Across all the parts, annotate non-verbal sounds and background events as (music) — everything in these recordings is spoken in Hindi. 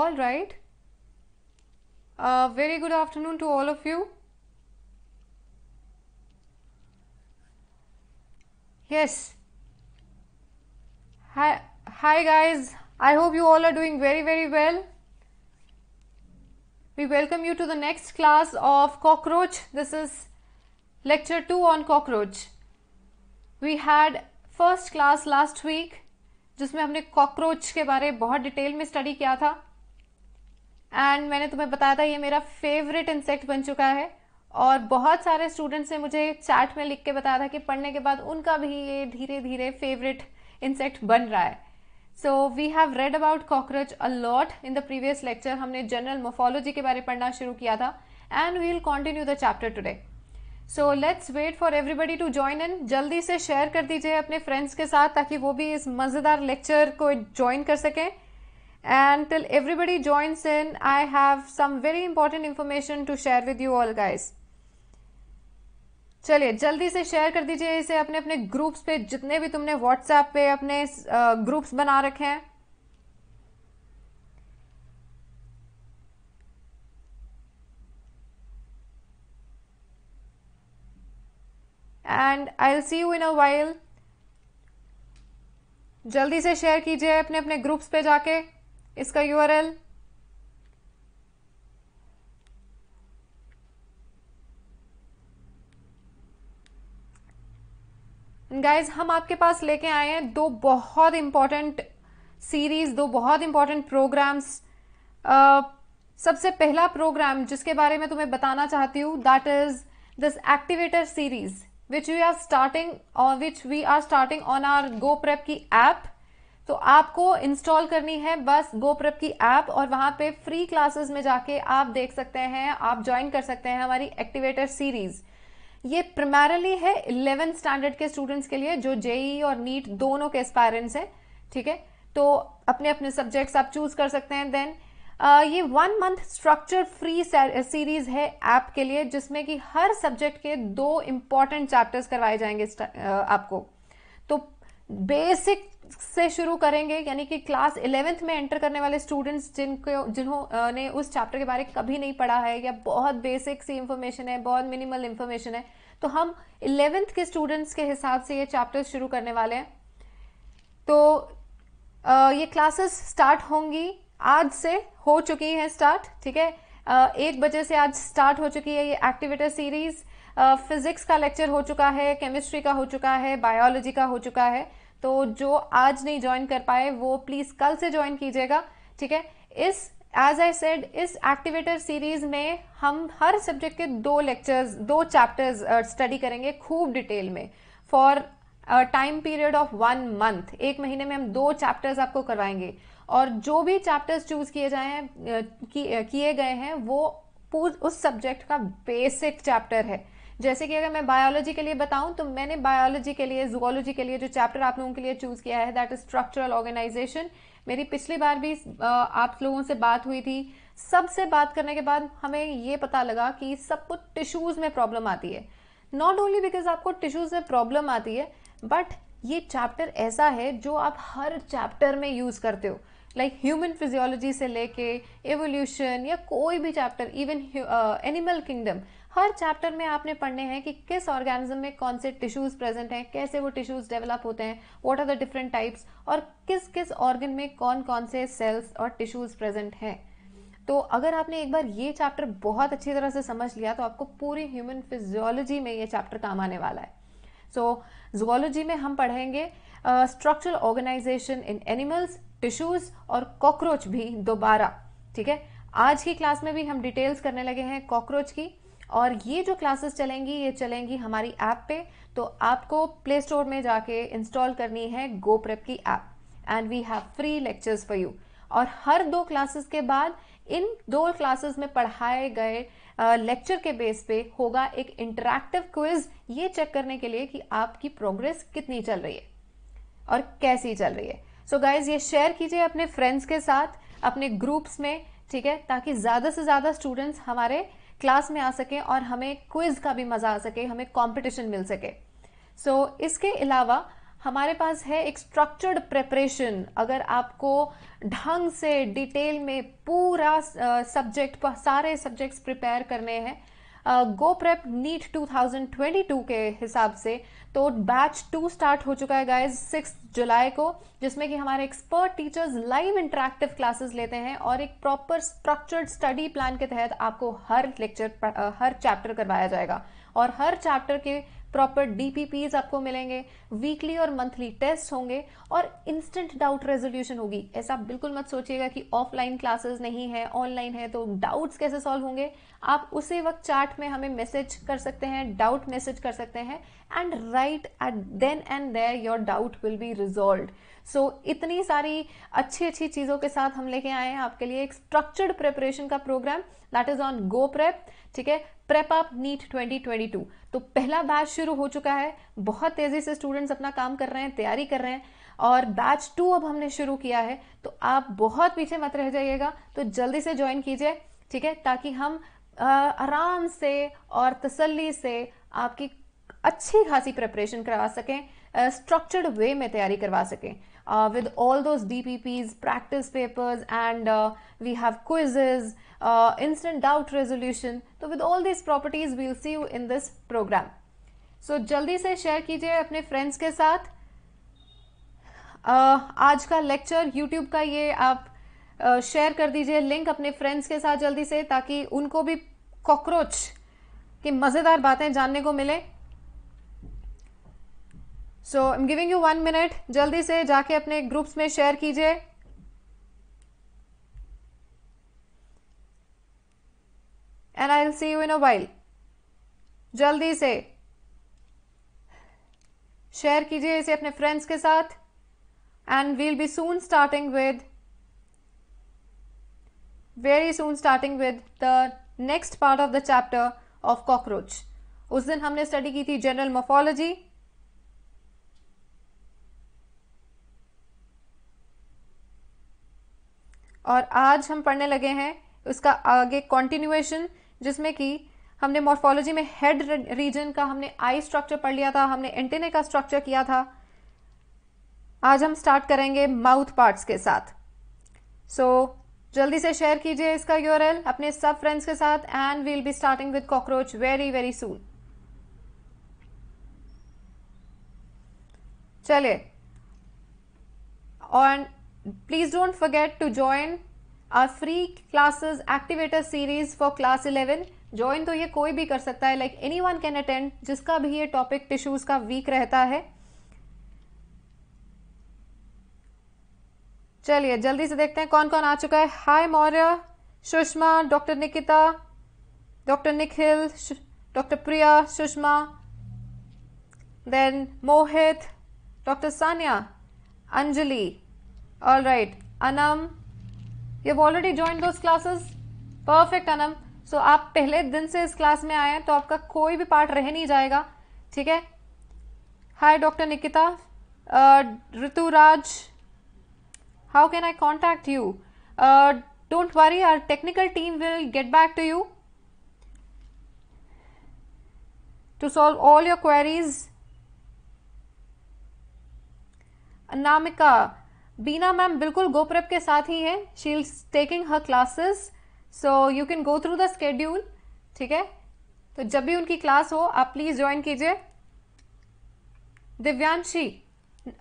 All right. Uh, very good afternoon to all of you. Yes. Hi, hi guys. I hope you all are doing very, very well. We welcome you to the next class of cockroach. This is lecture 2 on cockroach. We had first class last week जिसमें हमने cockroach के बारे बहुत डिटेल में स्टडी किया था एंड मैंने तुम्हें बताया था ये मेरा फेवरेट इंसेक्ट बन चुका है और बहुत सारे स्टूडेंट्स ने मुझे चैट में लिख के बताया था कि पढ़ने के बाद उनका भी ये धीरे धीरे फेवरेट इंसेक्ट बन रहा है so we have read about cockroach a lot in the previous lecture हमने जनरल मोफोलॉजी के बारे में पढ़ना शुरू किया था and we will continue the chapter today so let's wait for everybody to join in जल्दी से शेयर कर दीजिए अपने फ्रेंड्स के साथ ताकि वो भी इस मज़ेदार लेक्चर को ज्वाइन कर सकें and till everybody joins in i have some very important information to share with you all guys चलिए जल्दी से शेयर कर दीजिए इसे अपने अपने ग्रुप्स पे जितने भी तुमने व्हाट्सएप पे अपने ग्रुप्स बना रखे हैं and I see you in a while जल्दी से शेयर कीजिए अपने अपने ग्रुप्स पे जाके इसका यूआरएल गाइज हम आपके पास लेके आए हैं दो बहुत इंपॉर्टेंट सीरीज दो बहुत इंपॉर्टेंट प्रोग्राम्स सबसे पहला प्रोग्राम जिसके बारे में तुम्हें बताना चाहती हूँ that is this activator series which we are starting which we are starting on our go prep की एप तो आपको इंस्टॉल करनी है बस गोप्रप की ऐप और वहां पे फ्री क्लासेस में जाके आप देख सकते हैं आप ज्वाइन कर सकते हैं हमारी एक्टिवेटर सीरीज ये प्रमेरली है इलेवेंथ स्टैंडर्ड के स्टूडेंट्स के लिए जो जेई e और नीट दोनों के एस्पायरेंट्स हैं ठीक है तो अपने अपने सब्जेक्ट्स आप चूज कर सकते हैं देन ये one month structure free series है ऐप के लिए जिसमें कि हर सब्जेक्ट के दो इंपॉर्टेंट चैप्टर्स करवाए जाएंगे आपको तो बेसिक से शुरू करेंगे यानी कि क्लास इलेवेंथ में एंटर करने वाले स्टूडेंट्स जिनको जिन्होंने उस चैप्टर के बारे में कभी नहीं पढ़ा है या बहुत बेसिक सी इन्फॉर्मेशन है बहुत मिनिमल इन्फॉर्मेशन है तो हम इलेवेंथ के स्टूडेंट्स के हिसाब से ये चैप्टर शुरू करने वाले हैं तो ये क्लासेस स्टार्ट होंगी आज से हो चुकी हैं स्टार्ट ठीक है एक बजे से आज स्टार्ट हो चुकी है ये एक्टिवेटर सीरीज फिजिक्स का लेक्चर हो चुका है केमिस्ट्री का हो चुका है बायोलॉजी का हो चुका है तो जो आज नहीं ज्वाइन कर पाए वो प्लीज़ कल से ज्वाइन कीजिएगा ठीक है इस एज आई सेड इस एक्टिवेटर सीरीज में हम हर सब्जेक्ट के दो लेक्चर्स दो चैप्टर्स स्टडी करेंगे खूब डिटेल में for time period of one month एक महीने में हम दो चैप्टर्स आपको करवाएंगे और जो भी चैप्टर्स चूज किए जाए किए गए हैं वो उस सब्जेक्ट का बेसिक चैप्टर है जैसे कि अगर मैं बायोलॉजी के लिए बताऊं तो मैंने बायोलॉजी के लिए जुआलॉजी के लिए जो चैप्टर आप लोगों के लिए चूज़ किया है दैट इज स्ट्रक्चरल ऑर्गेनाइजेशन मेरी पिछली बार भी आप लोगों से बात हुई थी सबसे बात करने के बाद हमें ये पता लगा कि सबको टिश्यूज़ में प्रॉब्लम आती है नॉट ओनली बिकॉज आपको टिश्यूज़ में प्रॉब्लम आती है बट ये चैप्टर ऐसा है जो आप हर चैप्टर में यूज़ करते हो लाइक ह्यूमन फिजियोलॉजी से लेके एवोल्यूशन या कोई भी चैप्टर इवन एनिमल किंगडम हर चैप्टर में आपने पढ़ने हैं कि किस ऑर्गेनिज्म में कौन से टिश्यूज प्रेजेंट हैं कैसे वो टिश्यूज डेवलप होते हैं what are the different types और किस किस ऑर्गन में कौन कौन से सेल्स और टिश्यूज प्रेजेंट हैं तो अगर आपने एक बार ये चैप्टर बहुत अच्छी तरह से समझ लिया तो आपको पूरी ह्यूमन फिजियोलॉजी में ये चैप्टर काम आने वाला है सो so, जोलॉजी में हम पढ़ेंगे structural organisation in animals tissues और कॉकरोच भी दोबारा ठीक है आज की क्लास में भी हम डिटेल्स करने लगे हैं कॉकरोच की और ये जो क्लासेस चलेंगी ये चलेंगी हमारी ऐप पे तो आपको प्ले स्टोर में जाके इंस्टॉल करनी है गो प्रेप की app and we have free lectures for you और हर दो क्लासेस के बाद इन दो क्लासेस में पढ़ाए गए लेक्चर के बेस पे होगा एक इंटरैक्टिव क्विज ये चेक करने के लिए कि आपकी प्रोग्रेस कितनी चल रही है और कैसी चल रही है सो so गाइज ये शेयर कीजिए अपने फ्रेंड्स के साथ अपने ग्रुप्स में ठीक है ताकि ज़्यादा से ज़्यादा स्टूडेंट्स हमारे क्लास में आ सके और हमें क्विज़ का भी मज़ा आ सके हमें कॉम्पिटिशन मिल सके सो so, इसके अलावा हमारे पास है एक स्ट्रक्चर्ड प्रेपरेशन अगर आपको ढंग से डिटेल में पूरा सब्जेक्ट सारे सब्जेक्ट्स प्रिपेयर करने हैं गो प्रेप नीट 2022 के हिसाब से तो बैच टू स्टार्ट हो चुका है गाइज सिक्स जुलाई को जिसमें कि हमारे expert teachers live interactive classes लेते हैं और एक प्रॉपर स्ट्रक्चर्ड स्टडी प्लान के तहत आपको हर लेक्चर हर चैप्टर करवाया जाएगा और हर चैप्टर के प्रॉपर डीपीपीज आपको मिलेंगे वीकली और मंथली टेस्ट होंगे और इंस्टेंट डाउट रेजोल्यूशन होगी ऐसा बिल्कुल मत सोचिएगा कि ऑफलाइन क्लासेस नहीं है ऑनलाइन है तो डाउट्स कैसे सॉल्व होंगे आप उसी वक्त चार्ट में हमें मैसेज कर सकते हैं डाउट मैसेज कर सकते हैं and right at then and there your doubt will be resolve so इतनी सारी अच्छी अच्छी चीज़ों के साथ हम लेके आए हैं आपके लिए एक स्ट्रक्चर्ड प्रेपरेशन का programme that is on go prep ठीक है प्रेप अप नीट 2022 तो पहला बैच शुरू हो चुका है बहुत तेजी से स्टूडेंट्स अपना काम कर रहे हैं तैयारी कर रहे हैं और बैच टू अब हमने शुरू किया है तो आप बहुत पीछे मत रह जाइएगा तो जल्दी से ज्वाइन कीजिए ठीक है ताकि हम आराम से और तसल्ली से आपकी अच्छी खासी प्रेपरेशन करवा सकें स्ट्रक्चर्ड वे में तैयारी करवा सकें with all those D P Ps practice papers and we have quizzes uh, instant doubt resolution तो with all this properties we'll see you in this programme so जल्दी से शेयर कीजिए अपने फ्रेंड्स के साथ uh, आज का लेक्चर यूट्यूब का ये आप शेयर uh, कर दीजिए लिंक अपने फ्रेंड्स के साथ जल्दी से ताकि उनको भी कॉकरोच की मज़ेदार बातें जानने को मिले so I'm giving you one minute जल्दी से जाके अपने ग्रुप्स में शेयर कीजिए and I will see you in a जल्दी से शेयर कीजिए इसे अपने फ्रेंड्स के साथ and we'll be soon starting with very soon starting with the next part of the chapter of cockroach उस दिन हमने स्टडी की थी जनरल मोफोलॉजी और आज हम पढ़ने लगे हैं उसका आगे कॉन्टिन्यूएशन जिसमें कि हमने मॉर्फोलॉजी में हेड रीजन का हमने आई स्ट्रक्चर पढ़ लिया था हमने एंटेने का स्ट्रक्चर किया था आज हम स्टार्ट करेंगे माउथ पार्ट्स के साथ सो so, जल्दी से शेयर कीजिए इसका यूआरएल अपने सब फ्रेंड्स के साथ and we'll be starting with cockroach very very soon चलिए और please don't forget to join our free classes activator series for class eleven join तो ये कोई भी कर सकता है like anyone can attend जिसका भी ये टॉपिक टिश्यूज़ का वीक रहता है चलिए जल्दी से देखते हैं कौन कौन आ चुका है hi Maurya Sushma doctor Nikita doctor Nikhil doctor Priya Sushma then Mohit doctor Sania Anjali all right Anam you have already join those classes perfect Anam so आप पहले दिन से इस क्लास में आए हैं तो आपका कोई भी पार्ट रह नहीं जाएगा ठीक है hi doctor Nikita Rituraj how can I contact you don't worry our technical team will get back to you to solve all your queries Anamika Bina ma'am बिल्कुल गोप्रेप के साथ ही है she is taking her classes so you can go through the schedule ठीक है तो जब भी उनकी क्लास हो आप प्लीज़ ज्वाइन कीजिए दिव्यांशी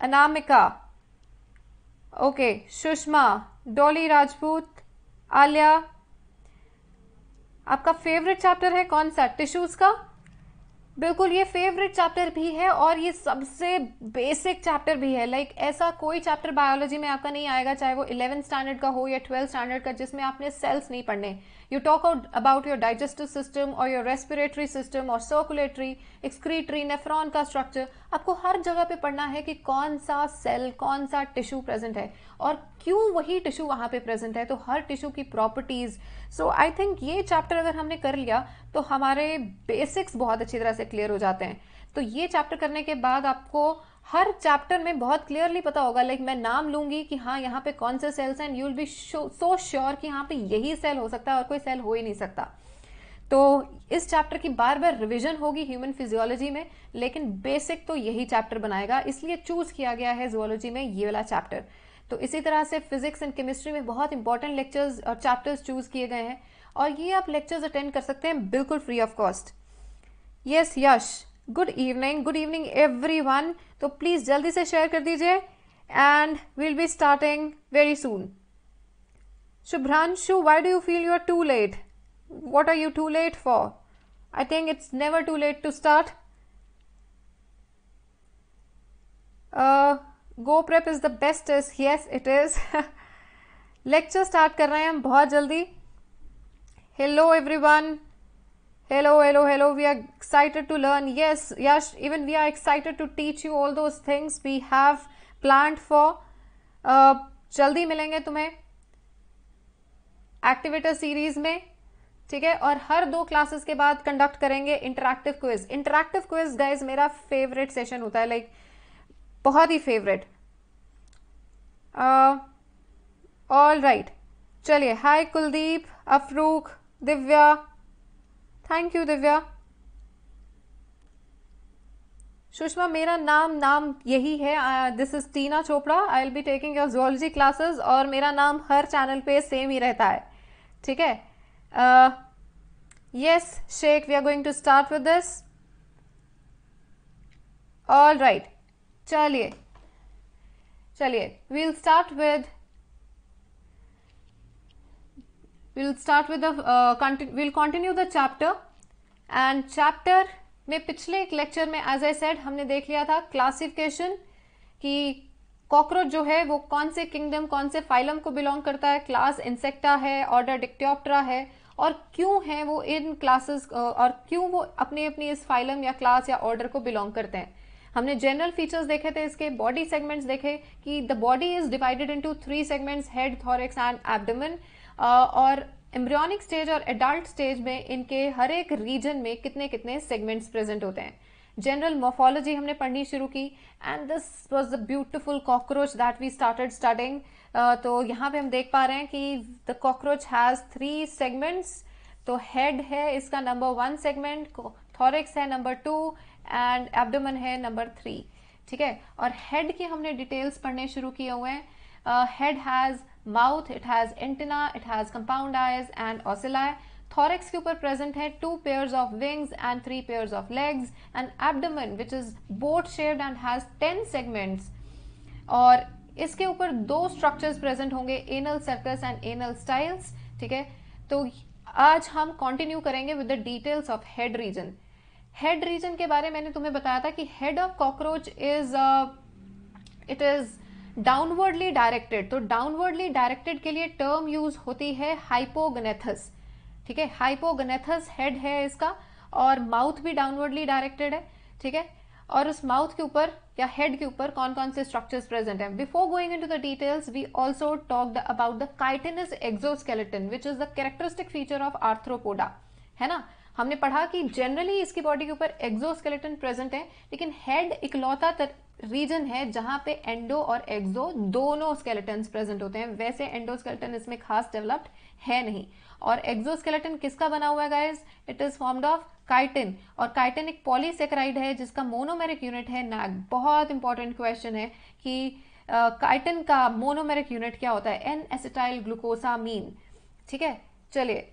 अनामिका ओके सुषमा डोली राजपूत आलिया आपका फेवरेट चैप्टर है कौन सा टिश्यूज़ का बिल्कुल ये फेवरेट चैप्टर भी है और ये सबसे बेसिक चैप्टर भी है लाइक like, ऐसा कोई चैप्टर बायोलॉजी में आपका नहीं आएगा चाहे वो इलेवेंथ स्टैंडर्ड का हो या ट्वेल्थ स्टैंडर्ड का जिसमें आपने सेल्स नहीं पढ़ने You talk about your digestive system or your respiratory system or circulatory, excretory, nephron का structure. आपको हर जगह पे पढ़ना है कि कौन सा सेल कौन सा टिश्यू प्रेजेंट है और क्यों वही टिश्यू वहाँ पे प्रेजेंट है तो हर टिश्यू की प्रॉपर्टीज़ सो आई थिंक ये चैप्टर अगर हमने कर लिया तो हमारे बेसिक्स बहुत अच्छी तरह से क्लियर हो जाते हैं तो ये चैप्टर करने के बाद आपको हर चैप्टर में बहुत क्लियरली पता होगा लाइक मैं नाम लूंगी कि हाँ यहाँ पे कौन से सेल्स हैं and you will be so sure कि यहाँ पे यही सेल हो सकता है और कोई सेल हो ही नहीं सकता तो इस चैप्टर की बार बार रिवीजन होगी ह्यूमन फिजियोलॉजी में लेकिन बेसिक तो यही चैप्टर बनाएगा इसलिए चूज किया गया है जोलॉजी में ये वाला चैप्टर तो इसी तरह से फिजिक्स एंड केमिस्ट्री में बहुत इंपॉर्टेंट लेक्चर्स और चैप्टर्स चूज किए गए हैं और ये आप लेक्चर्स अटेंड कर सकते हैं बिल्कुल free of cost yes Yash good evening good evening everyone तो प्लीज़ जल्दी से शेयर कर दीजिए and we'll be starting very soon Shubhranshu why do you feel you are too late what are you too late for I think it's never too late to start go prep is the best is yes it is lecture start कर रहे हैं हम बहुत जल्दी hello every one hello hello hello we are excited to learn yes yes even we are excited to teach you all those things we have planned for uh, जल्दी मिलेंगे तुम्हें एक्टिवेटर सीरीज में ठीक है और हर दो क्लासेस के बाद कंडक्ट करेंगे interactive quiz interactive quiz guys मेरा फेवरेट सेशन होता है लाइक like, बहुत ही फेवरेट ऑल राइट चलिए hi Kuldeep Afrukh Divya thank you Divya Sushma मेरा नाम नाम यही है this is Tina Chopra I will be taking your zoology classes और मेरा नाम हर चैनल पे सेम ही रहता है ठीक है yes Sheikh we are going to start with this all right चलिए चलिए we'll start with we'll start with the uh, continu we'll continue the chapter and chapter में पिछले एक लेक्चर में एज आई सेड हमने देख लिया था क्लासिफिकेशन कि कॉकरोच जो है वो कौन से किंगडम कौन से फाइलम को बिलोंग करता है क्लास इंसेक्टा है ऑर्डर डिक्टियोप्टरा है और क्यों है वो इन क्लासेस uh, और क्यों वो अपने अपने इस फाइलम या क्लास या ऑर्डर को बिलोंग करते हैं हमने जनरल फीचर्स देखे थे इसके बॉडी सेगमेंट्स देखे कि the body is divided into three segments head thorax and abdomen और एम्ब्रियोनिक स्टेज और एडल्ट स्टेज में इनके हर एक रीजन में कितने कितने सेगमेंट्स प्रेजेंट होते हैं जनरल मोफोलॉजी हमने पढ़नी शुरू की and this was the beautiful cockroach that we started starting तो यहाँ पे हम देख पा रहे हैं कि the cockroach has three segments तो हेड है इसका नंबर वन सेगमेंट थॉरिक्स है नंबर टू एंड एबडोमन है नंबर थ्री ठीक है और हेड की हमने डिटेल्स पढ़ने शुरू किए हुए हैं head has mouth it has antenna it has compound eyes and ocelli thorax के ऊपर प्रेजेंट है two pairs of wings and three pairs of legs and abdomen which is boat shaped and has ten segments और इसके ऊपर दो स्ट्रक्चर्स प्रेजेंट होंगे anal cerci and anal styles ठीक है तो आज हम कंटिन्यू करेंगे with the details of head region head region के बारे में मैंने तुम्हें बताया था कि head of cockroach is it is downwardly directed तो डाउनवर्डली डायरेक्टेड के लिए टर्म यूज होती है हाइपोगनेथस ठीक है हाइपोगनेथस हेड है इसका और माउथ भी डाउनवर्डली डायरेक्टेड है ठीक है और उस माउथ के ऊपर या हेड के ऊपर कौन कौन से स्ट्रक्चर्स प्रेजेंट हैं before going into the details we also talked about the chitinous exoskeleton which is the characteristic feature of Arthropoda है ना हमने पढ़ा कि जनरली इसकी बॉडी के ऊपर एक्सोस्केलेटन प्रेजेंट है लेकिन हेड इकलौता रीजन है जहां पे एंडो और एक्सो दोनों स्केलेटन प्रेजेंट होते हैं वैसे एंडो स्केलेटन इसमें खास डेवलप्ड है नहीं और एक्सो स्केलेटन किसका बना हुआ है guys it is formed of chitin और काइटिन एक पॉलीसेक्राइड है जिसका मोनोमेरिक यूनिट है नैग बहुत इंपॉर्टेंट क्वेश्चन है कि काइटिन uh, का मोनोमेरिक यूनिट क्या होता है एन एसिटाइल ग्लूकोसामीन ठीक है चलिए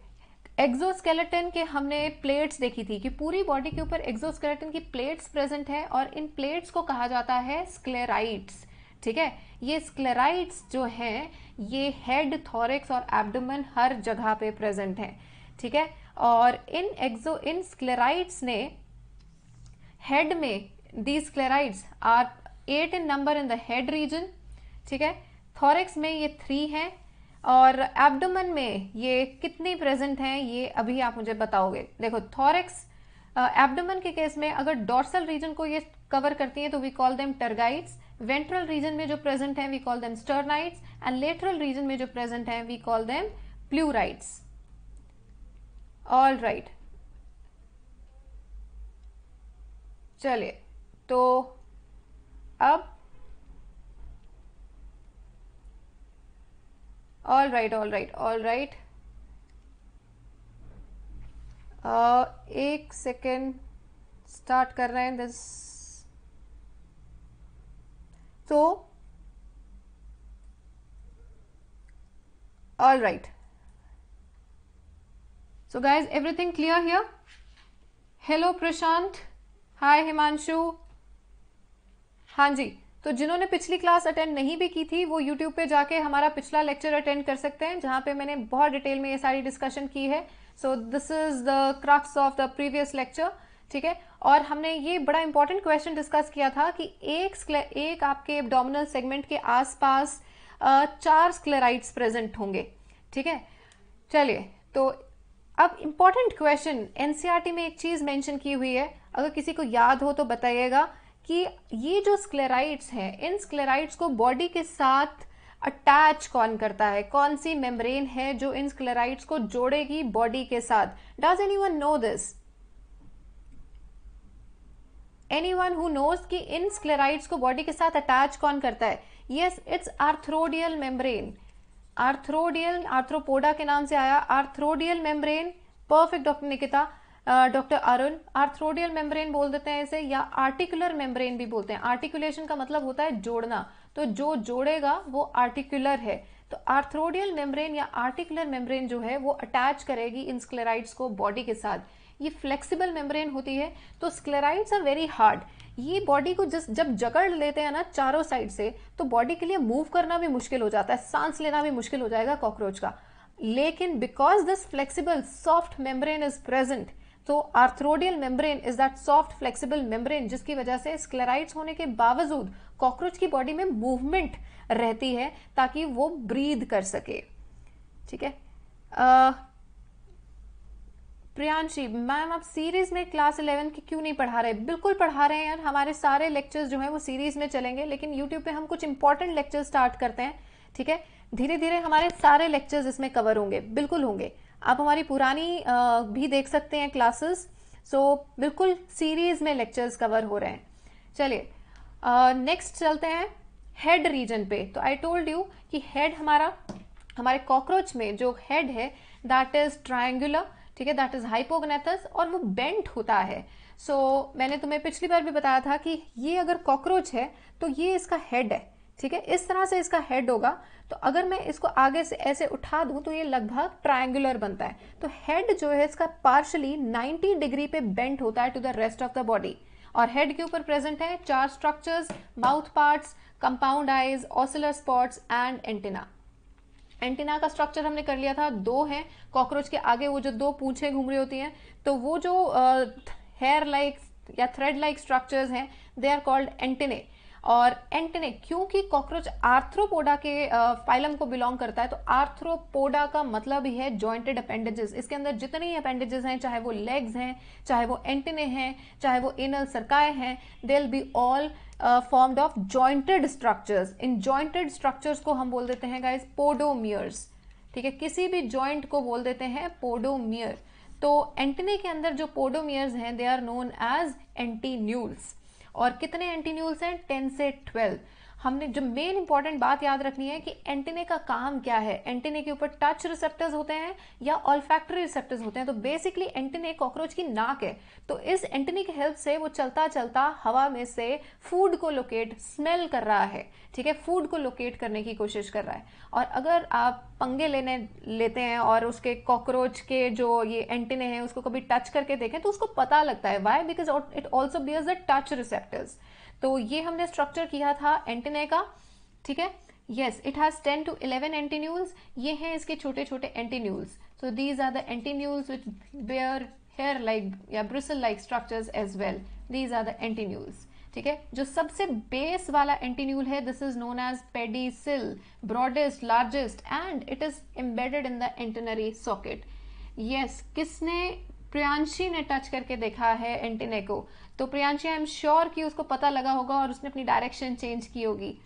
एक्सोस्केलेटन के हमने प्लेट्स देखी थी कि पूरी बॉडी के ऊपर एक्सोस्केलेटन की प्लेट्स प्रेजेंट है और इन प्लेट्स को कहा जाता है स्क्लेराइट्स ठीक है ये स्क्लेराइट्स जो हैं ये हेड थॉरिक्स और एब्डोमेन हर जगह पे प्रेजेंट है ठीक है और इन एक्सो इन स्क्लेराइट्स ने हेड में the sclerites are eight in number in the head region ठीक है थॉरिक्स में ये थ्री हैं और एब्डोमन में ये कितनी प्रेजेंट हैं ये अभी आप मुझे बताओगे देखो थॉरेक्स एब्डोमन के केस में अगर डॉर्सल रीजन को ये कवर करती हैं तो we call them tergites ventral region में जो प्रेजेंट हैं we call them sternites and lateral region में जो प्रेजेंट हैं we call them pleurites all right चलिए तो अब all right all right all right एक सेकेंड स्टार्ट कर रहे हैं दिस तो all right so guys everything clear here hello Prashant hi Himanshu हां जी तो जिन्होंने पिछली क्लास अटेंड नहीं भी की थी वो यूट्यूब पे जाके हमारा पिछला लेक्चर अटेंड कर सकते हैं जहां पे मैंने बहुत डिटेल में ये सारी डिस्कशन की है so this is the crux of the previous lecture ठीक है और हमने ये बड़ा इंपॉर्टेंट क्वेश्चन डिस्कस किया था कि एक एक आपके डोमिनल सेगमेंट के आसपास चार स्क्लेराइट्स प्रेजेंट होंगे ठीक है चलिए तो अब इंपॉर्टेंट क्वेश्चन एनसीआरटी में एक चीज मेंशन की हुई है अगर किसी को याद हो तो बताइएगा कि ये जो स्क्लेराइड्स हैं इन स्क्लेराइड्स को बॉडी के साथ अटैच कौन करता है कौन सी मेम्ब्रेन है जो इन स्क्लेराइड्स को जोड़ेगी बॉडी के साथ does anyone know this anyone who knows कि इन स्क्लेराइड्स को बॉडी के साथ अटैच कौन करता है yes it's arthrodial membrane arthrodial Arthropoda के नाम से आया arthrodial membrane perfect doctor Nikita doctor Arun arthrodial membrane बोल देते हैं इसे या आर्टिकुलर मेम्ब्रेन भी बोलते हैं आर्टिकुलेशन का मतलब होता है जोड़ना तो जो जोड़ेगा वो आर्टिकुलर है तो आर्थ्रोडियल मेम्ब्रेन या आर्टिकुलर मेम्ब्रेन जो है वो अटैच करेगी इन स्क्लेराइड्स को बॉडी के साथ ये फ्लेक्सिबल मेम्ब्रेन होती है तो स्क्लेराइड्स आर वेरी हार्ड ये बॉडी को जिस जब जकड़ लेते हैं ना चारों साइड से तो बॉडी के लिए मूव करना भी मुश्किल हो जाता है सांस लेना भी मुश्किल हो जाएगा कॉकरोच का लेकिन because this flexible soft membrane is present तो arthrodial membrane is that soft flexible membrane जिसकी वजह से स्क्लेराइट्स होने के बावजूद कॉकरोच की बॉडी में मूवमेंट रहती है ताकि वो ब्रीद कर सके ठीक है प्रियांशी मैम आप सीरीज में क्लास इलेवन की क्यों नहीं पढ़ा रहे बिल्कुल पढ़ा रहे हैं हमारे सारे लेक्चर्स जो हैं वो सीरीज में चलेंगे लेकिन यूट्यूब पे हम कुछ इंपॉर्टेंट लेक्चर स्टार्ट करते हैं ठीक है धीरे धीरे हमारे सारे लेक्चर्स इसमें कवर होंगे बिल्कुल होंगे आप हमारी पुरानी भी देख सकते हैं क्लासेस सो बिल्कुल सीरीज में लेक्चर्स कवर हो रहे हैं चलिए नेक्स्ट चलते हैं हेड रीजन पे तो आई टोल्ड यू कि हेड हमारा हमारे कॉकरोच में जो हेड है दैट इज ट्राइंगुलर ठीक है दैट इज हाइपोगनेथस और वो बेंट होता है सो so, मैंने तुम्हें पिछली बार भी बताया था कि ये अगर कॉकरोच है तो ये इसका हेड है ठीक है इस तरह से इसका हेड होगा तो अगर मैं इसको आगे से ऐसे उठा दूं तो ये लगभग ट्रायंगुलर बनता है तो हेड जो है इसका पार्शली 90 डिग्री पे बेंट होता है to the rest of the body और हेड के ऊपर प्रेजेंट है चार structures mouth parts compound eyes ocellar spots and antenna antenna का स्ट्रक्चर हमने कर लिया था दो है कॉकरोच के आगे वो जो दो पूछे घूम रही होती हैं तो वो जो हेयर uh, लाइक -like या थ्रेड लाइक स्ट्रक्चर्स हैं दे आर कॉल्ड एंटीने और एंटने क्योंकि कॉकरोच आर्थ्रोपोडा के फाइलम को बिलोंग करता है तो आर्थ्रोपोडा का मतलब ही है जॉइंटेड अपेंडेजेस इसके अंदर जितने ही अपेंडेजेस हैं चाहे वो लेग्स हैं चाहे वो एंटने हैं चाहे वो इनल सरकाए हैं they be all formed of jointed structures इन जॉइंटेड स्ट्रक्चर्स को हम बोल देते हैं गाइज पोडोमियर्स ठीक है किसी भी जॉइंट को बोल देते हैं पोडोमियर तो एंटने के अंदर जो पोडोमियर्स हैं they are known as antennules और कितने एंटीन्यूल्स हैं टेन से ट्वेल्व हमने जो मेन इंपॉर्टेंट बात याद रखनी है कि एंटीने का काम क्या है एंटीने के ऊपर टच रिसेप्टर्स होते हैं या ऑलफैक्ट्री रिसेप्टर्स होते हैं तो बेसिकली एंटीने कॉकरोच की नाक है तो इस एंटीने की हेल्प से वो चलता चलता हवा में से फूड को लोकेट स्मेल कर रहा है ठीक है फूड को लोकेट करने की कोशिश कर रहा है और अगर आप पंगे लेने लेते हैं और उसके कॉकरोच के जो ये एंटीने हैं उसको कभी टच करके देखें तो उसको पता लगता है why because it also bears the touch receptors तो ये हमने स्ट्रक्चर किया था एंटीने का ठीक है yes it has ten to eleven antennules ये हैं इसके छोटे छोटे antennules so these are the antennules with bare hair like या bristle like structures as well these are the antennules ठीक है जो सबसे बेस वाला एंटीन्यूल है this is known as pedicel broadest largest and it is embedded in the antennary socket yes किसने प्रियांशी ने टच करके देखा है एंटीने को तो प्रियांशी आई एम श्योर कि उसको पता लगा होगा और उसने अपनी डायरेक्शन चेंज की होगी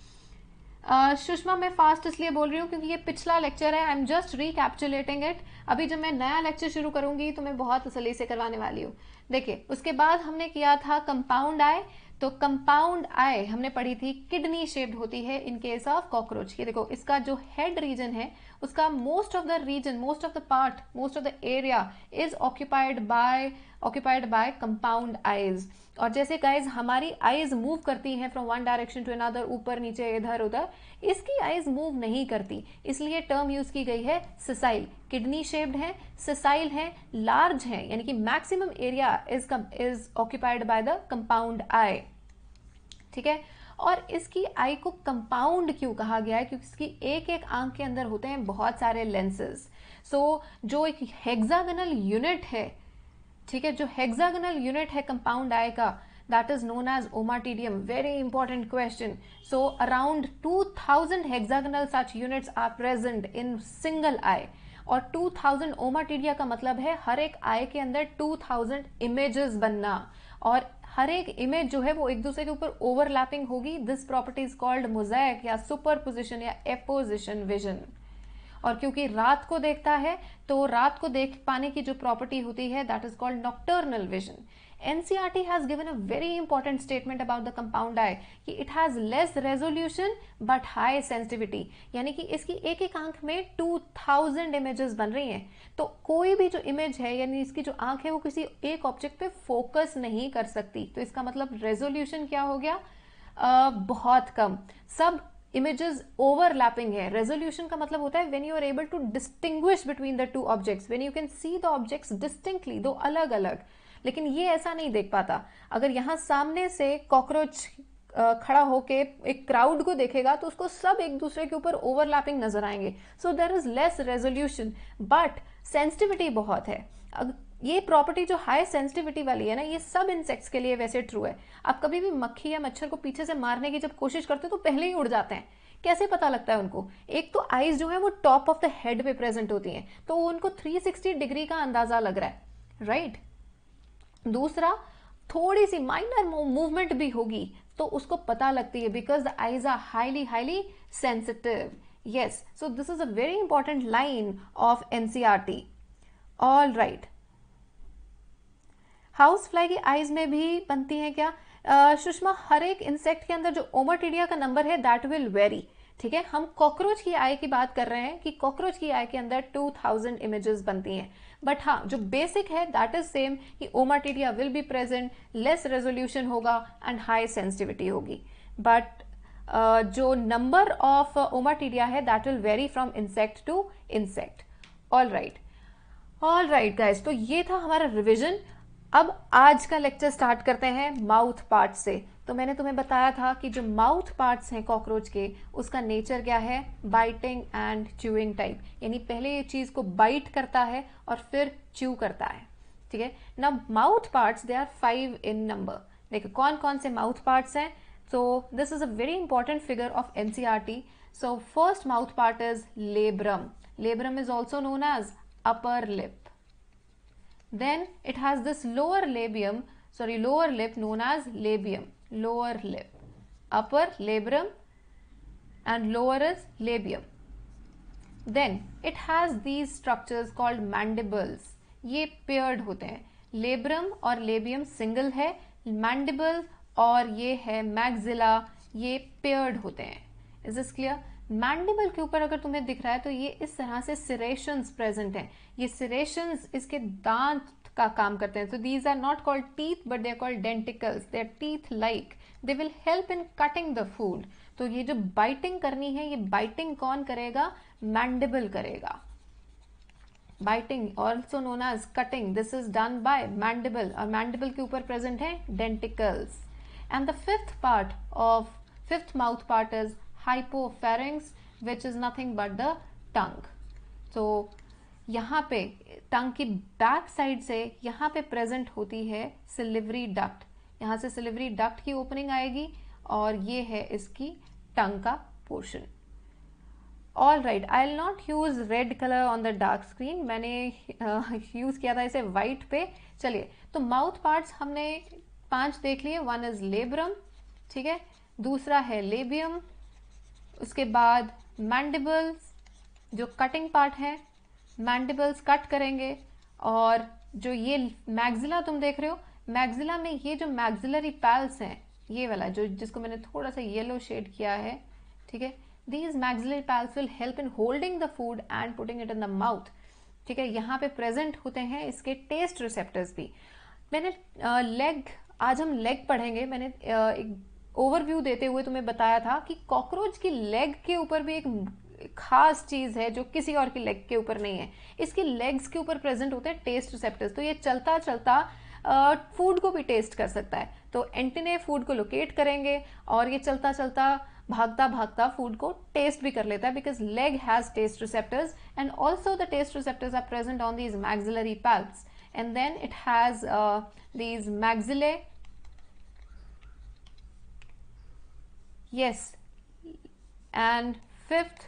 सुषमा मैं फास्ट इसलिए बोल रही हूँ क्योंकि ये पिछला लेक्चर है I am just recapitulating it अभी जब मैं नया लेक्चर शुरू करूंगी तो मैं बहुत तसली से करवाने वाली हूँ देखिए उसके बाद हमने किया था कंपाउंड आय तो कंपाउंड आई हमने पढ़ी थी किडनी शेप्ड होती है इन केस ऑफ कॉकरोच ये देखो इसका जो हेड रीजन है उसका most of the region most of the part most of the area is occupied by occupied by compound eyes और जैसे गाइज हमारी आईज मूव करती हैं from one direction to another ऊपर नीचे इधर उधर इसकी आईज मूव नहीं करती इसलिए टर्म यूज की गई है सिसाइल किडनी शेप्ड है सिसाइल है लार्ज है यानी कि maximum area is is occupied by the compound eye ठीक है और इसकी आई को कंपाउंड क्यों कहा गया है क्योंकि इसकी एक एक आंख के अंदर होते हैं बहुत सारे लेंसेज सो so, जो एक हेक्सागनल यूनिट है ठीक है जो हेक्सागनल यूनिट है कंपाउंड आई का that is known as ommatidium very important question so around two thousand hexagonal such units are present in single eye और टू थाउजेंड ओमाटीडिया का मतलब है हर एक आई के अंदर टू थाउजेंड इमेजेस बनना और हर एक इमेज जो है वो एक दूसरे के ऊपर ओवरलैपिंग होगी this property is called mosaic या सुपर पोजिशन या एपोजिशन विजन और क्योंकि रात को देखता है तो रात को देख पाने की जो प्रॉपर्टी होती है that is called nocturnal vision NCRT e has given a very important statement about the compound I कि it has less resolution but high sensitivity यानी कि इसकी एक एक आंख में 2000 images बन रही हैं तो कोई भी जो image है यानी इसकी जो आंख है वो किसी एक ऑब्जेक्ट पे फोकस नहीं कर सकती तो इसका मतलब रेजोल्यूशन क्या हो गया आ, बहुत कम सब इमेजेस ओवरलैपिंग है रेजोल्यूशन का मतलब होता है when you are able to distinguish between the two objects when you can see the objects distinctly दो अलग अलग लेकिन ये ऐसा नहीं देख पाता अगर यहाँ सामने से कॉकरोच खड़ा होके एक क्राउड को देखेगा तो उसको सब एक दूसरे के ऊपर ओवरलैपिंग नजर आएंगे so there is less resolution but sensitivity बहुत है ये प्रॉपर्टी जो हाई सेंसिटिविटी वाली है ना ये सब इंसेक्ट्स के लिए वैसे ट्रू है आप कभी भी मक्खी या मच्छर को पीछे से मारने की जब कोशिश करते हो तो पहले ही उड़ जाते हैं कैसे पता लगता है उनको एक तो आईज जो है वो टॉप ऑफ द हेड पे प्रेजेंट होती है तो उनको 360 डिग्री का अंदाजा लग रहा है राइट right? दूसरा थोड़ी सी माइनर मूवमेंट भी होगी तो उसको पता लगती है because the eyes are highly highly sensitive this is a very important line of NCERT all right house fly की आईज में भी बनती है क्या सुषमा हर एक इंसेक्ट के अंदर जो ओमरटीडिया का नंबर है दैट विल वेरी ठीक है हम कॉकरोच की आई की बात कर रहे हैं कि कॉकरोच की आई के अंदर टू थाउजेंड इमेजेस बनती हैं बट हाँ जो बेसिक है दैट इज सेम कि ommatidia will be present less resolution होगा एंड हाई सेंसिटिविटी होगी बट जो नंबर ऑफ ओमाटीडिया है that will vary from insect to insect all right all right guys तो ये था हमारा रिविजन अब आज का लेक्चर स्टार्ट करते हैं माउथ पार्ट से तो मैंने तुम्हें बताया था कि जो माउथ पार्ट्स हैं कॉकरोच के उसका नेचर क्या है बाइटिंग एंड च्यूइंग टाइप यानी पहले ये चीज को बाइट करता है और फिर च्यू करता है ठीक है न mouth part they are five in number देखो कौन कौन से माउथ पार्ट हैं so this is a very important figure of NCERT so first mouth part is labrum labrum is also known as upper lip then it has this lower labium sorry lower lip known as labium lower lip upper labrum and lower is labium then it has these structures called mandibles ye paired hote hain labrum और labium single hai mandible aur ye hai maxilla ye paired hote hain is this clear mandible के ऊपर अगर तुम्हें दिख रहा है तो ये इस तरह से सिरेशंस प्रेजेंट हैं ये सिरेशंस इसके दांत का काम करते हैं so these are not called teeth but they are called denticles they are teeth like they will help in cutting the food तो ये जो बाइटिंग करनी है ये बाइटिंग कौन करेगा मैंडेबल करेगा biting also known as cutting this is done by mandible और मैंडेबल के ऊपर प्रेजेंट है denticles and the fifth part of fifth mouth part is hypopharynx which is nothing but the tongue so यहाँ पे टंग की बैक साइड से यहाँ पे प्रेजेंट होती है सिलिवरी डक्ट यहाँ से सिलिवरी डक्ट की ओपनिंग आएगी और ये है इसकी टंग का portion all right I'll not use red colour on the dark screen मैंने यूज़ uh, (laughs) किया था इसे वाइट पे चलिए तो माउथ पार्ट्स हमने पांच देख लिए वन इज लेब्रम ठीक है दूसरा है लेबियम उसके बाद मैंडिबल्स जो कटिंग पार्ट है मैंडिबल्स कट करेंगे और जो ये मैग्जिला तुम देख रहे हो मैग्जिला में ये जो मैग्जिलरी पैल्स हैं ये वाला जो जिसको मैंने थोड़ा सा येलो शेड किया है ठीक है these maxillary palps will help in holding the food and putting it in the mouth ठीक है यहाँ पे प्रेजेंट होते हैं इसके टेस्ट रिसेप्टर्स भी मैंने लेग आज हम लेग पढ़ेंगे मैंने एक ओवरव्यू देते हुए तुम्हें बताया था कि कॉकरोच की लेग के ऊपर भी एक खास चीज़ है जो किसी और की लेग के ऊपर नहीं है इसके लेग्स के ऊपर प्रेजेंट होते हैं टेस्ट रिसेप्टर्स तो ये चलता चलता फूड को भी टेस्ट कर सकता है तो एंटीने फूड को लोकेट करेंगे और ये चलता चलता भागता भागता फूड को टेस्ट भी कर लेता है because leg has taste receptors and also the taste receptors are present on these maxillary palps and then it has these these maxillae yes and fifth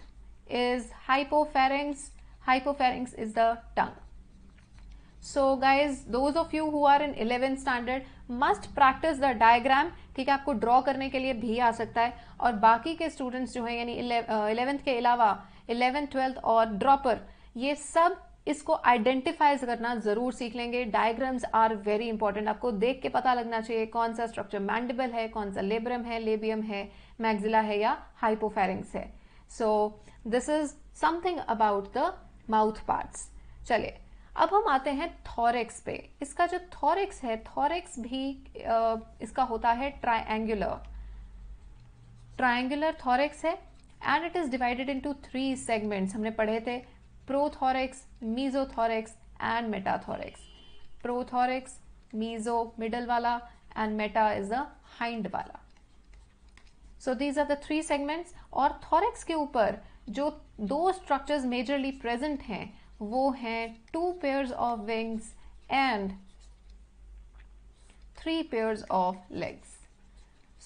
is hypopharynx. Hypopharynx is the tongue. so guys those of you who are in 11th standard must practice the diagram ठीक है आपको ड्रॉ करने के लिए भी आ सकता है और बाकी के स्टूडेंट्स जो हैं यानी इलेवेंथ के अलावा इलेवेंथ ट्वेल्थ और ड्रॉपर ये सब इसको आइडेंटिफाइज करना जरूर सीख लेंगे डायग्राम्स आर वेरी इंपॉर्टेंट आपको देख के पता लगना चाहिए कौन सा स्ट्रक्चर मैंडिबल है कौन सा लेब्रम है लेबियम है मैग्जिला है या हाइपोफेरिंग्स है so so, this is something about the mouth parts चलिए अब हम आते हैं थॉरेक्स पे इसका जो थॉरेक्स है थॉरेक्स भी इसका होता है ट्राइंगुलर ट्राइंगुलर थॉरेक्स है and it is divided into three segments हमने पढ़े थे prothorax mesothorax and metathorax prothorax meso middle वाला and meta is the hind वाला so these are the three segments और थॉरेक्स के ऊपर जो दो स्ट्रक्चर्स मेजरली प्रेजेंट हैं वो हैं two pairs of wings and three pairs of legs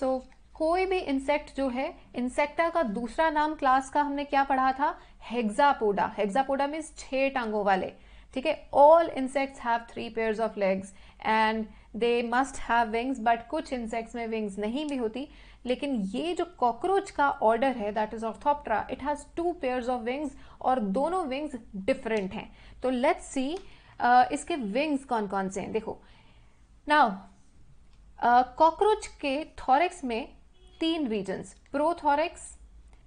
so कोई भी इंसेक्ट जो है इंसेक्टा का दूसरा नाम क्लास का हमने क्या पढ़ा था हेक्सापोडा हेक्सापोडा मीन्स छह टांगों वाले ठीक है all insects have three pairs of legs and they must have wings but कुछ इंसेक्ट्स में विंग्स नहीं भी होती लेकिन ये जो कॉकरोच का ऑर्डर है that is orthoptera it has two pair of wings और दोनों विंग्स डिफरेंट हैं तो लेट्स सी uh, इसके विंग्स कौन कौन से हैं देखो नाउ कॉकरोच uh, के थॉरेक्स में तीन regions prothorax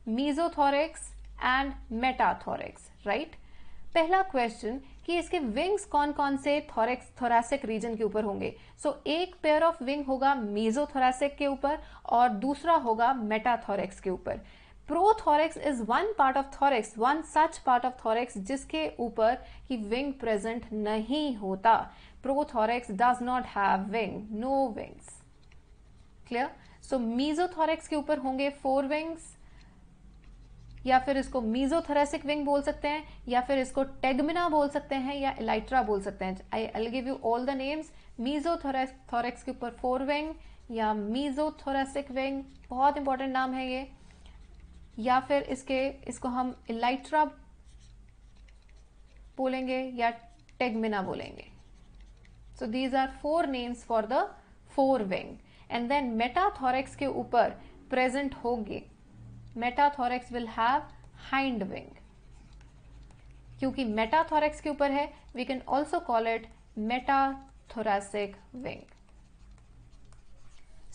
mesothorax and metathorax right पहला क्वेश्चन कि इसके विंग्स कौन कौन से थोरेक्स थोरासिक रीजन के ऊपर होंगे सो so, एक पेयर ऑफ विंग होगा थोरासिक के ऊपर और दूसरा होगा मेटाथोरेक्स के ऊपर prothorax is one part of thorax one such part of thorax जिसके ऊपर की विंग प्रेजेंट नहीं होता prothorax does not have wing no wings clear so mesothorax के ऊपर होंगे फोर विंग्स या फिर इसको मीजोथरेसिक विंग बोल सकते हैं या फिर इसको टेगमिना बोल सकते हैं या इलाइट्रा बोल सकते हैं I'll give you all the names mesothorax के ऊपर फोर विंग या मीजोथोरेसिक विंग बहुत इंपॉर्टेंट नाम है ये या फिर इसके इसको हम इलाइट्रा बोलेंगे या टेगमिना बोलेंगे so these are four names for the fore wing and then metathorax के ऊपर प्रेजेंट होगी metathorax will have hind wing क्योंकि मेटाथोरेक्स के ऊपर है we can also call it metathoracic wing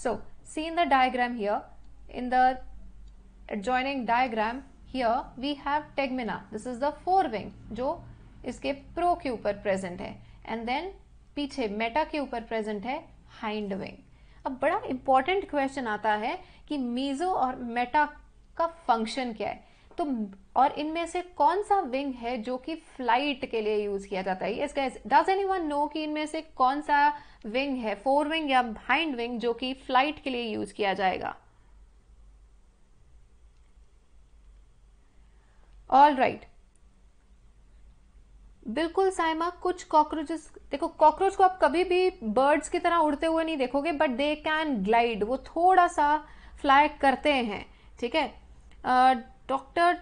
so see in the diagram here in the joining diagram here we have tegmina this is the fore wing जो इसके प्रो के ऊपर प्रेजेंट है एंड देन पीछे मेटा के ऊपर प्रेजेंट है हाइंड विंग अब बड़ा इंपॉर्टेंट क्वेश्चन आता है कि मीजो और मेटा का फंक्शन क्या है तो और इनमें से कौन सा विंग है जो कि फ्लाइट के लिए यूज किया जाता है इसका डज एनी वन नो कि इनमें से कौन सा विंग है फोर विंग या बिहाइंड विंग जो कि फ्लाइट के लिए यूज किया जाएगा ऑल राइट right. बिल्कुल साइमा कुछ कॉकरोचेस देखो कॉकरोच को आप कभी भी बर्ड्स की तरह उड़ते हुए नहीं देखोगे बट दे कैन ग्लाइड वो थोड़ा सा फ्लाई करते हैं ठीक है doctor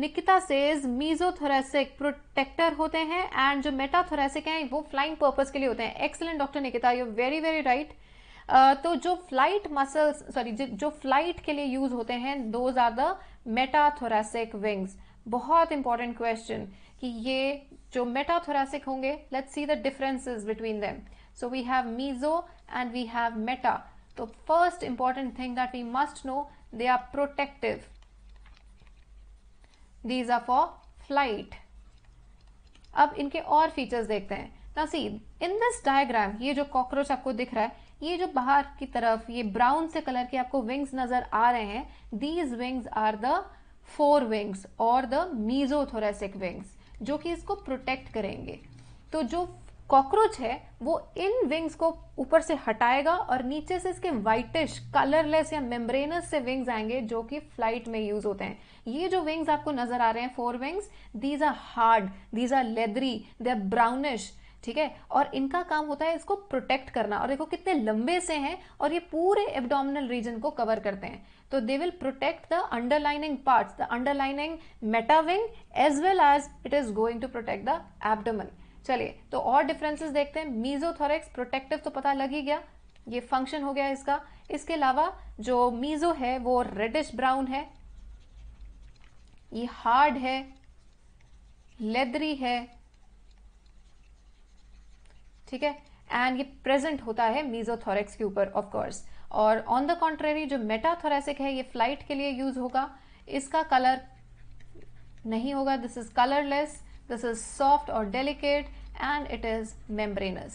Nikita says mesothoracic protector होते हैं एंड जो मेटाथोरेसिक हैं वो फ्लाइंग पर्पज के लिए होते हैं excellent doctor Nikita you very very right तो जो फ्लाइट मसल्स सॉरी जो फ्लाइट के लिए यूज होते हैं those are the metathoracic wings बहुत इंपॉर्टेंट क्वेश्चन कि ये जो मेटाथोरेसिक होंगे let see the differences between them so we have meso and we have meta तो first important thing that we must know they are protective these are for flight अब इनके और फीचर्स देखते हैं नसीब इन दिस डायग्राम ये जो कॉकरोच आपको दिख रहा है ये जो बाहर की तरफ ये ब्राउन से कलर के आपको विंग्स नजर आ रहे हैं these wings are the fore wings और द मीजोथोरेसिक विंग्स जो कि इसको प्रोटेक्ट करेंगे तो जो कॉकरोच है वो इन विंग्स को ऊपर से हटाएगा और नीचे से इसके वाइटिश कलरलेस या मेम्ब्रेनस से विंग्स आएंगे जो कि फ्लाइट में यूज होते हैं ये जो विंग्स आपको नजर आ रहे हैं fore wings these are hard these are leathery they are brownish ठीक है और इनका काम होता है इसको प्रोटेक्ट करना और देखो कितने लंबे से हैं और ये पूरे एब्डोमिनल रीजन को कवर करते हैं तो they will protect the underlining parts the underlining meta wing as well as it is going to protect the abdomen चलिए तो और डिफरेंसेस देखते हैं मीजोथोरेक्स प्रोटेक्टिव तो पता लग ही गया ये फंक्शन हो गया इसका इसके अलावा जो मीजो है वो रेडिश ब्राउन है ये हार्ड है लेदरी है ठीक है एंड ये प्रेजेंट होता है मीजोथोरेक्स के ऊपर ऑफ कोर्स और ऑन द कॉन्ट्रेरी जो मेटाथोरेसिक है ये फ्लाइट के लिए यूज होगा इसका कलर नहीं होगा this is colourless This is soft or delicate and it is membranous.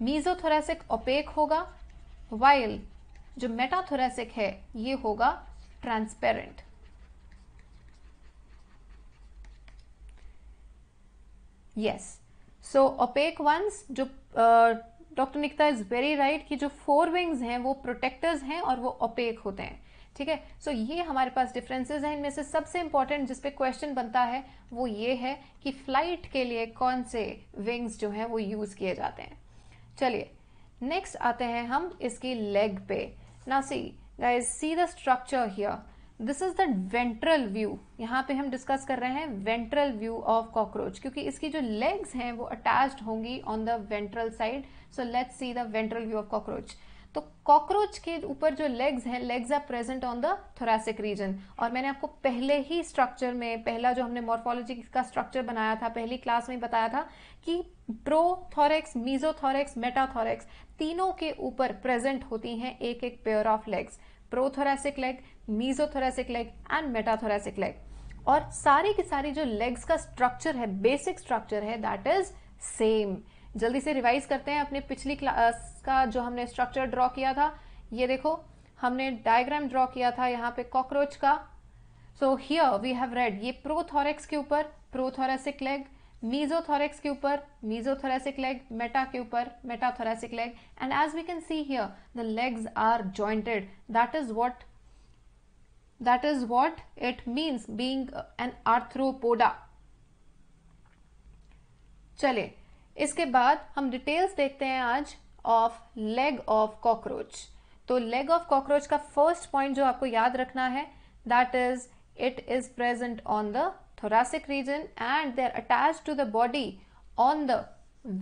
Mesothoracic opaque होगा वाइल जो मेटाथोरेसिक है ये होगा transparent yes so opaque ones जो doctor Nikita is very right कि जो फोर विंग्स हैं वो प्रोटेक्टर्स हैं और वो ओपेक होते हैं ठीक है सो ये हमारे पास डिफरेंसेस हैं इनमें से सबसे इम्पॉर्टेंट जिसपे क्वेश्चन बनता है वो ये है कि फ्लाइट के लिए कौन से विंग्स जो हैं वो यूज़ किए जाते हैं चलिए नेक्स्ट आते हैं हम इसकी लेग पे ना see guys see the structure here this is the ventral view यहाँ पे हम डिस्कस कर रहे हैं वेंट्रल व्यू ऑफ कॉकरोच क्योंकि इसकी जो लेग्स हैं वो अटैच्ड होंगी on the ventral side so let's see the ventral view of cockroach तो कॉकरोच के ऊपर जो लेग्स हैं legs are present on the thoracic region और मैंने आपको पहले ही स्ट्रक्चर में पहला जो हमने मॉर्फोलॉजी का स्ट्रक्चर बनाया था पहली क्लास में बताया था कि प्रोथोरेक्स मीजोथोरेक्स मेटाथोरेक्स तीनों के ऊपर प्रेजेंट होती हैं एक एक pair of legs prothoracic leg mesothoracic leg and metathoracic leg और सारी की सारी जो लेग्स का स्ट्रक्चर है बेसिक स्ट्रक्चर है दैट इज सेम जल्दी से रिवाइज करते हैं अपने पिछली क्लास का जो हमने स्ट्रक्चर ड्रॉ किया था ये देखो हमने डायग्राम ड्रॉ किया था यहाँ पे कॉकरोच का so here we have red ये प्रोथोरेक्स के ऊपर प्रोथोरेसिक लेग मीजोथोरेक्स के ऊपर मीजोथोरेसिक लेग मेटा के ऊपर metathoracic leg and as we can see here the legs are jointed that is what that is what it means being an arthropoda चले इसके बाद हम डिटेल्स देखते हैं आज ऑफ लेग ऑफ कॉकरोच तो लेग ऑफ कॉकरोच का फर्स्ट पॉइंट जो आपको याद रखना है that is it is present on the thoracic region and there attach to the body on the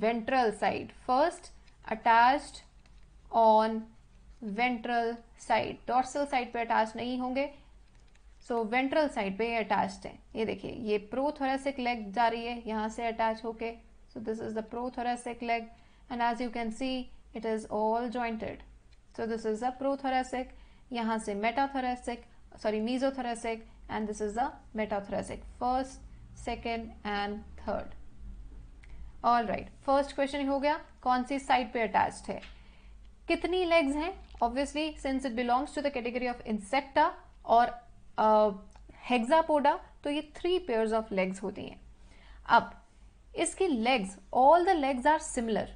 ventral side first attach on ventral side dorsal side पे अटैच नहीं होंगे सो वेंट्रल साइड पे ये अटैच्ड है ये देखिए ये प्रो थोरासिक लेग जा रही है यहां से अटैच होके So this is the prothoracic leg and as you can see it is all jointed. So this is the prothoracic, यहाँ से metathoracic, sorry mesothoracic and this is the metathoracic. First, second and third. All right, first question हो गया कौन सी side पे attached है कितनी legs हैं obviously since it belongs to the category of insecta or uh, hexapoda तो ये three pairs of legs होती हैं अब इसकी legs all the legs are similar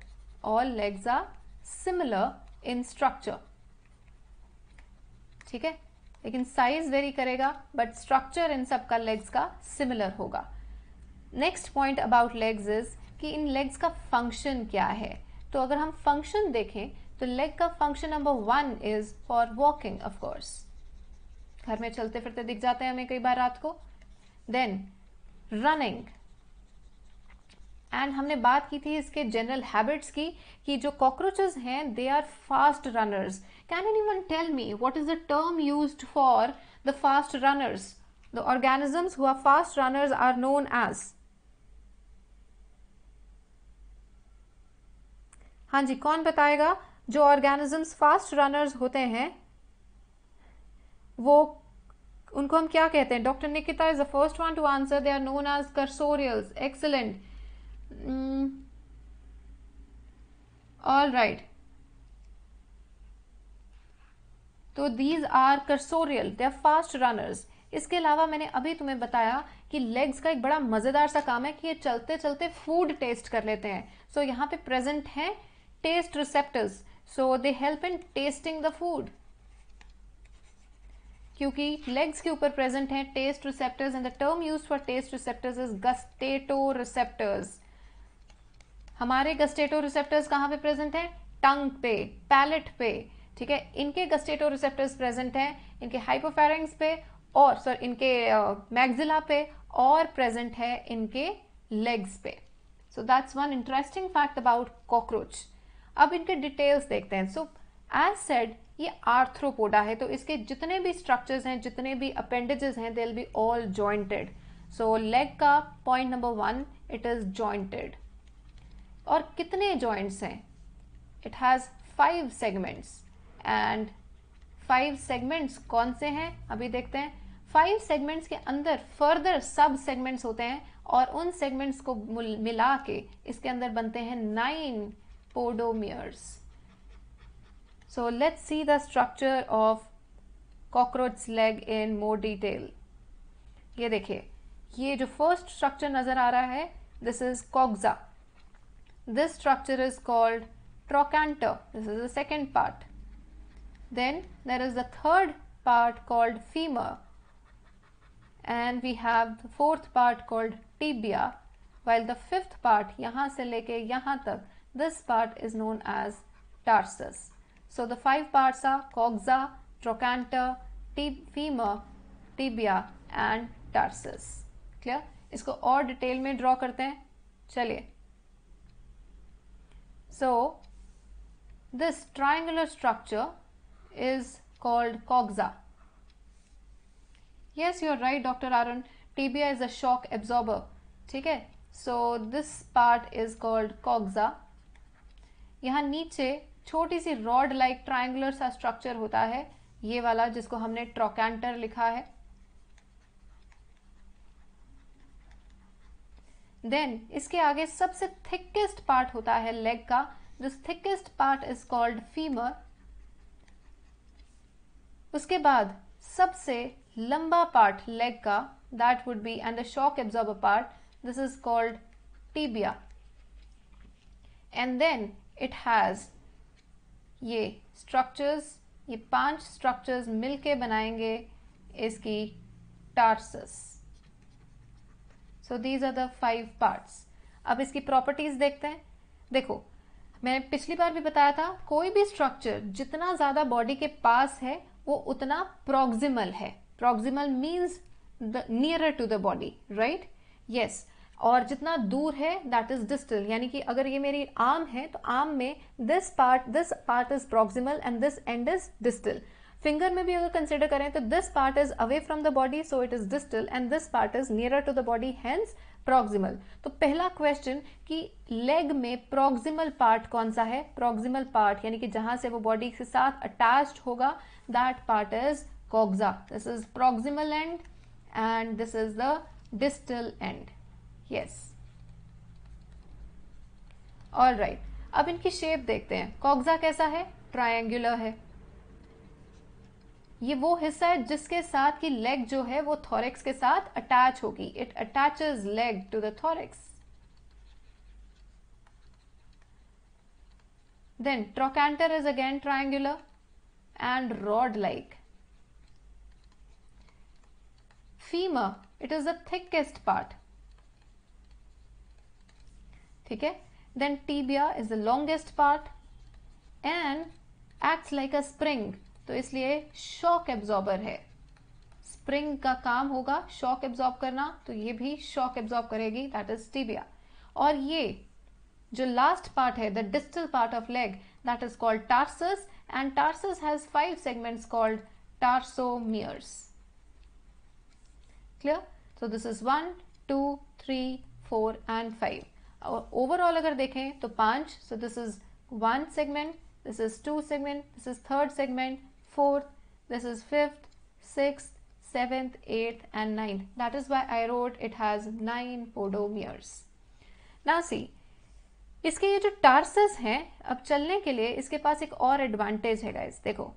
all legs are similar in structure ठीक है लेकिन साइज वेरी करेगा बट स्ट्रक्चर इन सबका लेग्स का सिमिलर होगा next point about legs is कि इन लेग्स का फंक्शन क्या है तो अगर हम फंक्शन देखें तो लेग का function number one is for walking of course घर में चलते फिरते दिख जाते हैं हमें कई बार रात को देन रनिंग एंड हमने बात की थी इसके जनरल हैबिट्स की कि जो कॉकरोचेस हैं they are fast runners can anyone tell me what is the term use for the fast runners the organisms who are fast runners are known as हाँ जी कौन बताएगा जो ऑर्गेनिजम्स फास्ट रनर्स होते हैं वो उनको हम क्या कहते हैं doctor Nikita is the first one to answer they are known as cursorial excellent all mm. Right तो these are cursorial they are fast runners इसके अलावा मैंने अभी तुम्हें बताया कि लेग्स का एक बड़ा मज़ेदार सा काम है कि ये चलते चलते फूड टेस्ट कर लेते हैं सो so, यहाँ पे प्रेजेंट है taste receptors so they help in tasting the food क्योंकि लेग्स के ऊपर प्रेजेंट है taste receptors and the term use for taste receptors is gustatory receptors हमारे गस्टेटो रिसेप्टर्स कहाँ पे प्रेजेंट है टंग पे पैलेट पे ठीक है इनके गस्टेटो रिसेप्टर्स प्रेजेंट हैं इनके हाइपोफेरेंग्स पे और सॉरी इनके मैग्जिला uh, पे और प्रेजेंट है इनके लेग्स पे so that's one interesting fact about cockroach अब इनके डिटेल्स देखते हैं सो एज सेड ये आर्थ्रोपोडा है तो इसके जितने भी स्ट्रक्चर्स हैं जितने भी अपेंडेजेस हैं they will be all jointed so leg का point number one it is jointed और कितने जॉइंट्स हैं it has five segments and five segments कौन से हैं अभी देखते हैं फाइव सेगमेंट्स के अंदर फर्दर सब सेगमेंट्स होते हैं और उन सेगमेंट्स को मिला के इसके अंदर बनते हैं nine podomeres so let's see the structure of cockroach leg in more detail ये देखिए ये जो फर्स्ट स्ट्रक्चर नज़र आ रहा है this is coxa This structure is called trochanter. This is the second part. Then there is the third part called femur. And we have the fourth part called tibia. While the fifth part, yahan se leke yahan tak, this part is known as tarsus. So the five parts are coxa, trochanter, tib femur, tibia and tarsus clear isko aur detail mein draw karte hain chaliye So, this triangular structure is called coxa. Yes, you are right, Dr. Arun. Tibia is a shock absorber. Okay? So, this part is called coxa. यहाँ नीचे छोटी सी रॉड लाइक ट्रायंगुलर सा स्ट्रक्चर होता है ये वाला जिसको हमने ट्रोकैंटर लिखा है देन इसके आगे सबसे थिकेस्ट पार्ट होता है लेग का this thickest part is called femur उसके बाद सबसे लंबा पार्ट लेग का that would be and the shock absorber part this is called tibia and then it has ये स्ट्रक्चर्स ये पांच स्ट्रक्चर्स मिलके बनाएंगे इसकी tarsus so these are the five parts अब इसकी प्रॉपर्टीज देखते हैं देखो मैंने पिछली बार भी बताया था कोई भी स्ट्रक्चर जितना ज्यादा बॉडी के पास है वो उतना प्रोक्सिमल है proximal means nearer to the body right yes और जितना दूर है दैट इज डिस्टल यानी कि अगर ये मेरी आर्म है तो आर्म में this part this part is proximal and this end is distal finger में भी अगर कंसिडर करें तो this part is away from the body so it is distal and this part is nearer to the body hence proximal तो पहला क्वेश्चन कि लेग में प्रोक्सिमल पार्ट कौन सा है प्रोक्सिमल पार्ट यानी कि जहां से वो बॉडी के साथ अटैच होगा that part is coxa this is proximal end and this is the distal end yes all right अब इनकी शेप देखते हैं कॉग्जा कैसा है ट्रायंगुलर है ये वो हिस्सा है जिसके साथ की लेग जो है वो थॉरिक्स के साथ अटैच होगी it attach leg to thorax then trochanter is again triangular and rod like femur it is the thickest part ठीक है then tibia is the longest part and act like a spring तो इसलिए शॉक एब्जॉर्बर है स्प्रिंग का काम होगा शॉक एब्जॉर्ब करना तो ये भी शॉक एब्जॉर्ब करेगी दैट इज टीबिया और ये जो लास्ट पार्ट है the distal part of leg that is called tarsus and tarsus has five segments called tarsomeres clear so this is one two three four and five और ओवरऑल अगर देखें तो पांच so this is one segment this is two segment this is third segment fourth, this is fifth, sixth, seventh, eighth, and ninth. That is why I wrote it has nine podomeres. Now see, इसके ये जो टार्सस हैं अब चलने के लिए इसके पास एक और एडवांटेज है गाइस देखो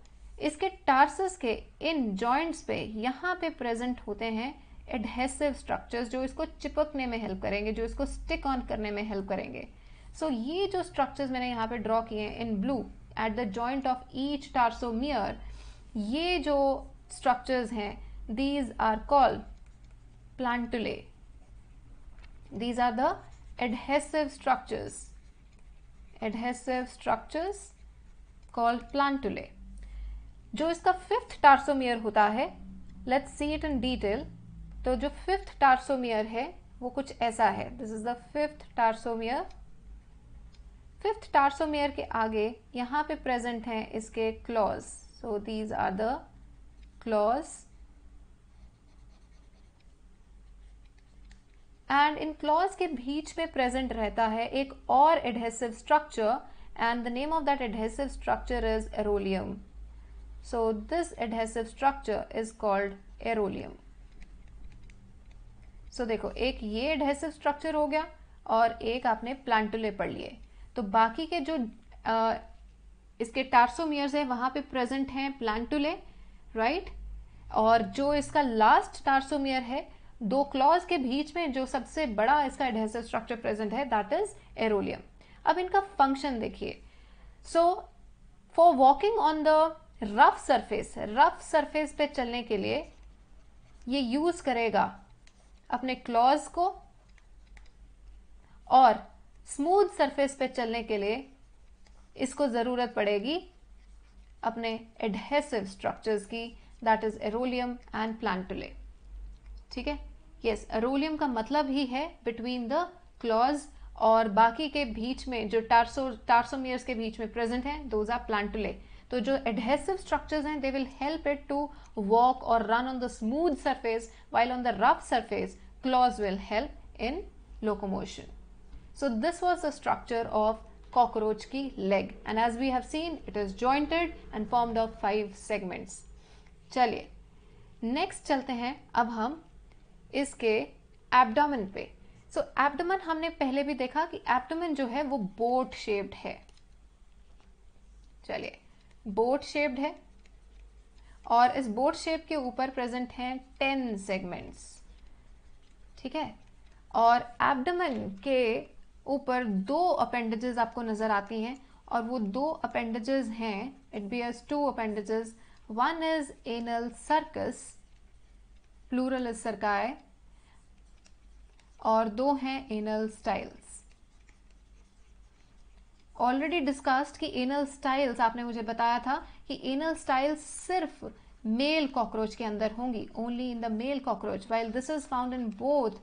इसके टार्सस के इन जॉइंट्स पे यहाँ पे प्रेजेंट होते हैं एडहेसिव स्ट्रक्चर्स जो इसको चिपकने में हेल्प करेंगे जो इसको स्टिक ऑन करने में हेल्प करेंगे सो so, ये जो स्ट्रक्चर्स मैंने यहाँ पे ड्रॉ किए हैं in blue at the joint of each tarsomere ये जो स्ट्रक्चर्स हैं these are called plantulae these are the adhesive structures adhesive structures called plantulae जो इसका फिफ्थ टार्सोमियर होता है let's see it in detail तो जो फिफ्थ टार्सोमियर है वो कुछ ऐसा है this is the fifth tarsomere fifth tarsomere के आगे यहाँ पे प्रेजेंट हैं इसके claws so these are the claws and in claws के बीच में प्रेजेंट रहता है एक और adhesive structure and the name of that adhesive structure is arolium so this adhesive structure is called arolium so देखो एक ये एडहेसिव स्ट्रक्चर हो गया और एक आपने प्लांटुले पढ़ लिए तो बाकी के जो आ, इसके टार्सोमियर्स है वहां पे प्रेजेंट हैं प्लांटुले राइट और जो इसका लास्ट टार्सोमियर है दो क्लॉज के बीच में जो सबसे बड़ा इसका एडहेसिव स्ट्रक्चर प्रेजेंट है दैट इज एरोलियम अब इनका फंक्शन देखिए so for walking on the rough surface rough surface पे चलने के लिए ये यूज करेगा अपने क्लॉज को और स्मूथ सरफेस पे चलने के लिए इसको ज़रूरत पड़ेगी अपने एडहेसिव स्ट्रक्चर्स की that is arolium and plantulae ठीक है यस एरोलियम का मतलब ही है बिटवीन द क्लॉज और बाकी के बीच में जो टार्सो टार्सोमियर्स के बीच में प्रेजेंट हैं दोज आर प्लांटुले तो जो एडहेसिव स्ट्रक्चर्स हैं they will help it to walk और run on the smooth surface while on the rough surface claws will help in locomotion So this was the structure of cockroach ki leg and as we have seen it is jointed and formed of five segments. चलिए नेक्स्ट चलते हैं अब हम इसके एब्डोमेन पे सो so, एब्डोमेन हमने पहले भी देखा कि एब्डोमेन जो है वो बोट शेप्ड है चलिए बोट शेप्ड है और इस बोट शेप के ऊपर प्रेजेंट हैं टेन सेगमेंट्स ठीक है और एब्डोमेन के ऊपर दो अपेंडेजेस आपको नज़र आती हैं और वो दो अपेंडेजेस हैं it bears two appendages one is anal cercus plural is cerci और दो हैं एनल स्टाइल्स ऑलरेडी डिस्कस्ड कि एनल स्टाइल्स आपने मुझे बताया था कि एनल स्टाइल्स सिर्फ मेल कॉकरोच के अंदर होंगी only in the male cockroach while this is found in both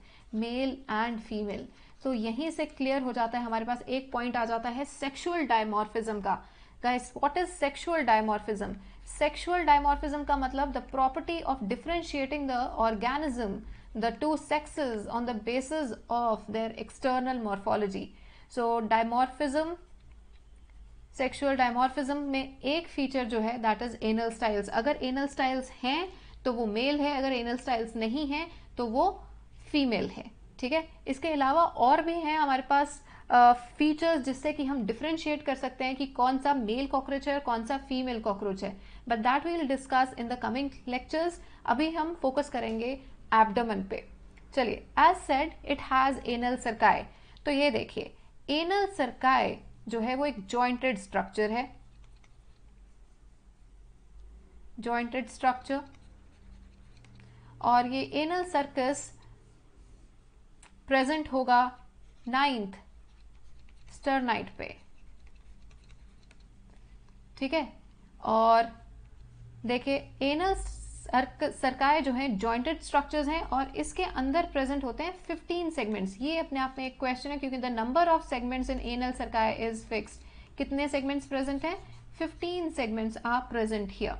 male and female so तो so, यहीं से क्लियर हो जाता है हमारे पास एक पॉइंट आ जाता है सेक्सुअल डायमोर्फिज्म का guys what is sexual dimorphism sexual dimorphism का मतलब the property of differentiating the organism the two sexes on the basis of their external morphology so dimorphism sexual dimorphism में एक फीचर जो है दैट इज एनल स्टाइल्स अगर एनल स्टाइल्स हैं तो वो मेल है अगर एनल स्टाइल्स नहीं है तो वो फीमेल है ठीक है इसके अलावा और भी हैं हमारे पास फीचर्स जिससे कि हम डिफ्रेंशिएट कर सकते हैं कि कौन सा मेल कॉकरोच है और कौन सा फीमेल कॉकरोच है but that we'll discuss in the coming lectures अभी हम फोकस करेंगे एबडमन पे चलिए as said it has anal cerci तो ये देखिए एनल सरकाए जो है वो एक जॉइंटेड स्ट्रक्चर है जॉइंटेड स्ट्रक्चर और ये एनल सर्कस प्रेजेंट होगा नाइन्थ स्टर नाइट पे ठीक है और देखिए एनल सरकाय जो है जॉइंटेड स्ट्रक्चर्स हैं और इसके अंदर प्रेजेंट होते हैं 15 सेगमेंट्स ये अपने आप में एक क्वेश्चन है क्योंकि the number of segments in anal cerci is fixed कितने सेगमेंट्स प्रेजेंट हैं 15 segments are present here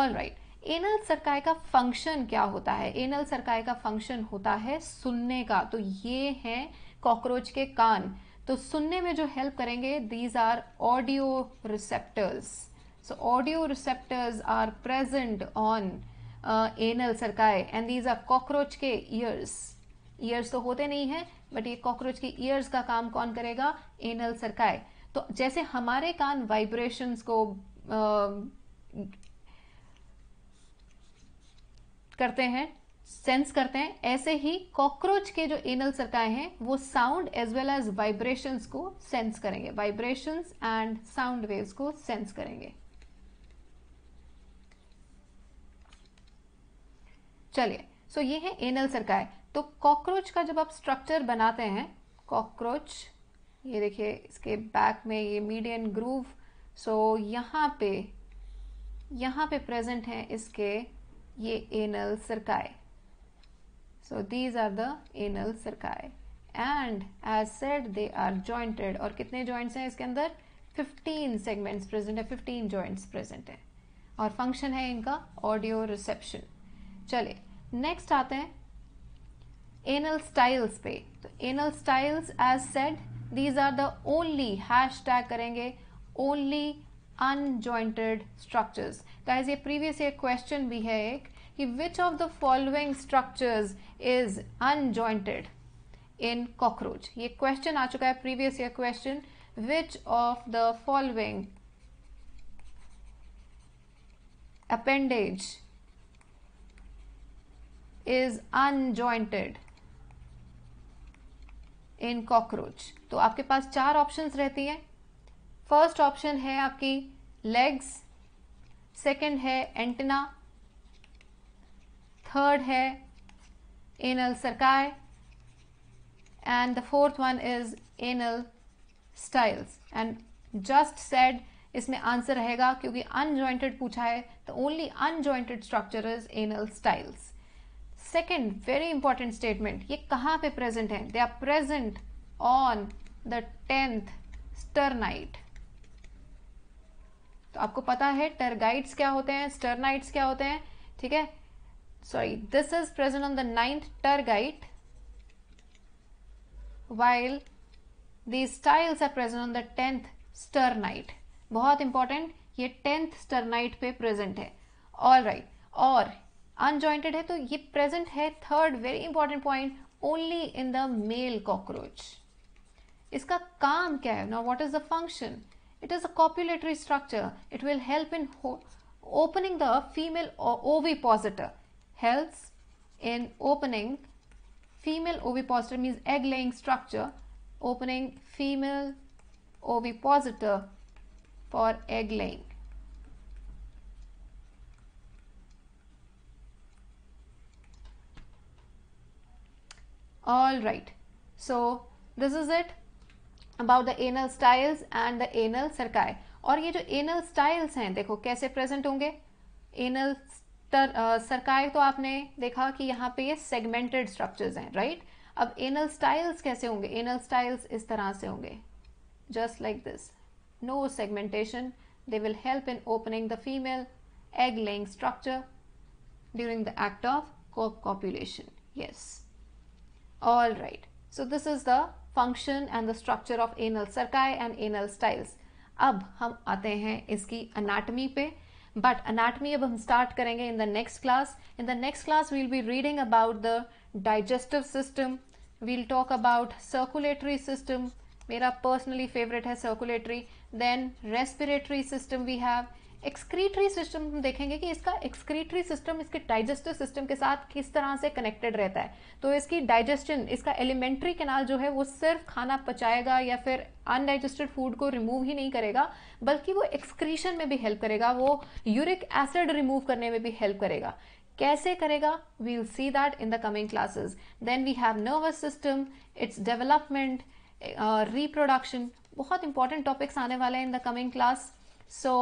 all right anal cerci का फंक्शन क्या होता है एनल सरकाय का फंक्शन होता है सुनने का तो ये हैं कॉकरोच के कान तो सुनने में जो हेल्प करेंगे these are audio receptors so audio receptors are present on anal cerci and these are cockroach के ईयर्स ईयर्स तो होते नहीं है बट ये कॉकरोच के ईयर्स का काम कौन करेगा एनल सरकाय तो जैसे हमारे कान वाइब्रेशंस को uh, करते हैं सेंस करते हैं ऐसे ही कॉकरोच के जो एनल सरकाए हैं वो sound as well as vibrations को सेंस करेंगे वाइब्रेशंस एंड साउंड वेव्स को सेंस करेंगे चलिए सो ये है एनल सरकाए तो कॉकरोच का जब आप स्ट्रक्चर बनाते हैं कॉकरोच ये देखिए इसके बैक में ये मीडियन ग्रूव सो यहाँ पे यहाँ पे प्रेजेंट हैं इसके ये anal cerci so these are the anal cerci and as said they are jointed और कितने ज्वाइंट हैं इसके अंदर 15 सेगमेंट प्रेजेंट है 15 ज्वाइंट प्रेजेंट है और फंक्शन है इनका ऑडियो रिसेप्शन चले नेक्स्ट आते हैं एनल स्टाइल्स पे तो anal styles as said these are the only hashtag करेंगे ओनली अनजॉइंटेड स्ट्रक्चर्स गाइज ये प्रीवियस ईयर क्वेश्चन भी है एक कि which of the following structures is unjointed in cockroach ये क्वेश्चन आ चुका है previous year question which of the following appendage is unjointed in cockroach तो आपके पास चार ऑप्शन रहती हैं फर्स्ट ऑप्शन है आपकी लेग्स सेकंड है एंटना थर्ड है anal cerci and the fourth one is anal styles and just said इसमें आंसर रहेगा क्योंकि अनजॉइंटेड पूछा है तो only unjointed structure is anal styles second very important statement ये कहाँ पे प्रेजेंट है they are present on the tenth sternite तो आपको पता है टर्गाइड्स क्या होते हैं स्टर्नाइट्स क्या होते हैं ठीक है sorry this is present on the ninth tergite while the styles are present on the tenth sternite बहुत इंपॉर्टेंट ये टेंथ स्टर्नाइट पे प्रेजेंट है ऑल राइट right. और अनजॉइंटेड है तो ये प्रेजेंट है third very important point only in the male cockroach इसका काम क्या है ना what is the function It is a copulatory structure. It will help in opening the female ovipositor. Helps in opening female ovipositor means egg laying structure. Opening female ovipositor for egg laying. All right. So this is it. About the anal styles and the anal cerci और ये जो एनल स्टाइल्स हैं देखो कैसे प्रेजेंट होंगे एनल सरकाय uh, तो आपने देखा कि यहाँ पे ये सेगमेंटेड स्ट्रक्चर हैं राइट अब एनल स्टाइल्स कैसे होंगे एनल स्टाइल्स इस तरह से होंगे just like this no segmentation they will help in opening the female egg laying structure during the act of copulation yes all right so this is the function and the structure of anal cerci and anal styles अब हम आते हैं इसकी अनाटमी पे बट अनाटमी अब हम स्टार्ट करेंगे in the next class in the next class we'll be reading about the digestive system we'll talk about circulatory system मेरा पर्सनली फेवरेट है circulatory then respiratory system we have excretory system हम देखेंगे कि इसका एक्सक्रीटरी सिस्टम इसके डाइजेस्टिव सिस्टम के साथ किस तरह से कनेक्टेड रहता है तो इसकी डाइजेशन इसका एलिमेंट्री कैनाल जो है वो सिर्फ खाना पचाएगा या फिर अनडाइजेस्टेड फूड को रिमूव ही नहीं करेगा बल्कि वो एक्सक्रीशन में भी हेल्प करेगा वो यूरिक एसिड रिमूव करने में भी हेल्प करेगा कैसे करेगा we'll see that in the coming classes then we have nervous system its development reproduction बहुत इंपॉर्टेंट टॉपिक्स आने वाले हैं in the coming class so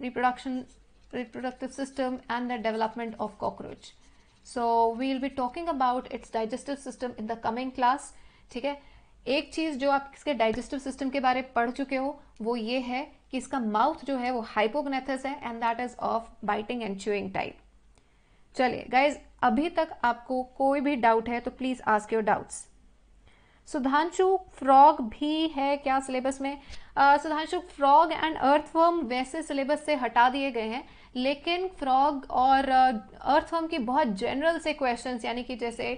reproduction, reproductive system and the development of cockroach. So we will be talking about its digestive system in the coming class ठीक है एक चीज जो आप इसके डाइजेस्टिव सिस्टम के बारे में पढ़ चुके हो वो ये है कि इसका माउथ जो है वो हाइपोगनेथस है and that is of biting and chewing type चलिए गाइज अभी तक आपको कोई भी डाउट है तो please ask your doubts Sudhanshu frog भी है क्या सिलेबस में सुधांशु फ्रॉग एंड अर्थवर्म वैसे सिलेबस से हटा दिए गए हैं लेकिन फ्रॉग और अर्थवर्म के बहुत जनरल से क्वेश्चंस यानी कि जैसे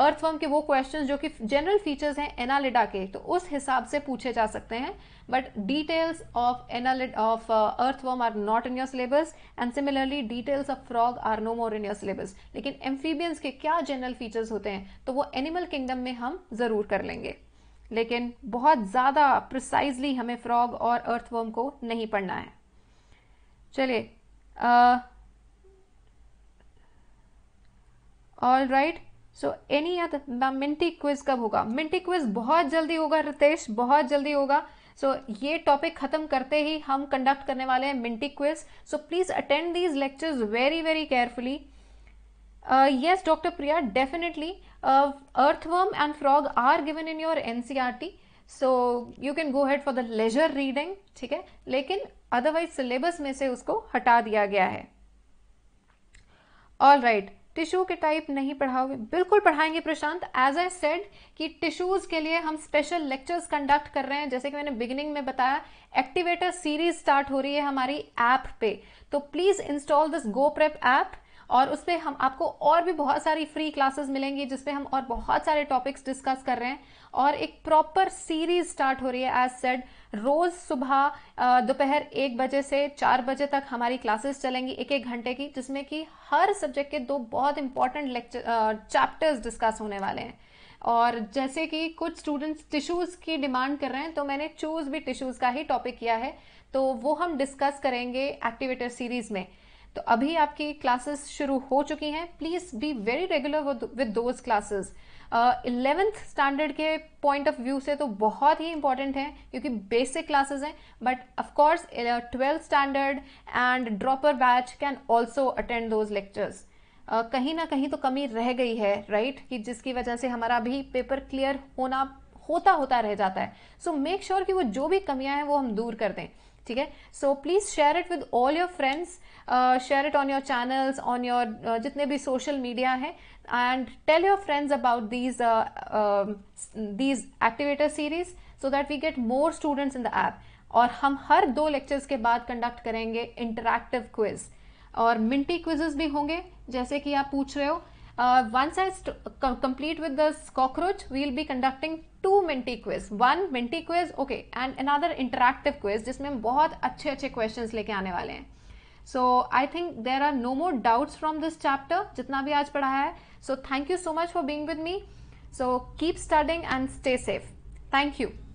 अर्थवर्म के वो क्वेश्चंस जो कि जनरल फीचर्स हैं एनालिडा के तो उस हिसाब से पूछे जा सकते हैं but details of annelid of earthworm are not in your syllabus and similarly details of frog are no more in your syllabus लेकिन एम्फीबियंस के क्या जनरल फीचर्स होते हैं तो वो एनिमल किंगडम में हम ज़रूर कर लेंगे लेकिन बहुत ज़्यादा प्रिसाइजली हमें फ्रॉग और अर्थवर्म को नहीं पढ़ना है चलिए all uh, right right. So other the minty quiz कब होगा मिंटी क्विज बहुत जल्दी होगा रितेश बहुत जल्दी होगा सो so, ये टॉपिक खत्म करते ही हम कंडक्ट करने वाले हैं minty quiz so please attend these lectures very very carefully yes doctor Priya definitely earthworm and frog are given in your N T so you can go head for the leisure reading ठीक है लेकिन अदरवाइज सिलेबस में से उसको हटा दिया गया है ऑल राइट right. टिश्यू के टाइप नहीं पढ़ाओगे बिल्कुल पढ़ाएंगे प्रशांत एज आई सेड कि टिश्यूज़ के लिए हम स्पेशल लेक्चर्स कंडक्ट कर रहे हैं जैसे कि मैंने बिगिनिंग में बताया एक्टिवेटर सीरीज स्टार्ट हो रही है हमारी ऐप पे तो please install this go prep app और उस पर हम आपको और भी बहुत सारी फ्री क्लासेस मिलेंगी जिसपे हम और बहुत सारे टॉपिक्स डिस्कस कर रहे हैं और एक प्रॉपर सीरीज स्टार्ट हो रही है एज सेड रोज सुबह दोपहर एक बजे से चार बजे तक हमारी क्लासेस चलेंगी एक एक घंटे की जिसमें कि हर सब्जेक्ट के दो बहुत इंपॉर्टेंट लेक्चर चैप्टर्स डिस्कस होने वाले हैं और जैसे कि कुछ स्टूडेंट्स टिश्यूज़ की डिमांड कर रहे हैं तो मैंने चूज़ भी टिश्यूज़ का ही टॉपिक किया है तो वो हम डिस्कस करेंगे एक्टिवेटर सीरीज़ में तो अभी आपकी क्लासेस शुरू हो चुकी हैं please be very regular with those classes eleventh standard के पॉइंट ऑफ व्यू से तो बहुत ही इंपॉर्टेंट है क्योंकि बेसिक क्लासेस हैं but of course twelfth standard and dropper batch can also attend those lectures कहीं ना कहीं तो कमी रह गई है राइट right? कि जिसकी वजह से हमारा भी पेपर क्लियर होना होता होता रह जाता है सो मेक श्योर कि वो जो भी कमियां हैं वो हम दूर कर दें ठीक है so please share it with all your friends share it on your channels on your जितने भी सोशल मीडिया है and tell your friends about these these activator series so that we get more students in the app और हम हर दो लेक्चर्स के बाद कंडक्ट करेंगे इंटरैक्टिव क्विज और मिंटी क्विजेस भी होंगे जैसे कि आप पूछ रहे हो Uh, once I co complete with this cockroach, we will be conducting two Minty quiz. One Minty quiz, okay, and another interactive quiz जिसमें हम बहुत अच्छे अच्छे questions लेके आने वाले हैं so I think there are no more doubts from this chapter जितना भी आज पढ़ाया है so thank you so much for being with me so keep studying and stay safe thank you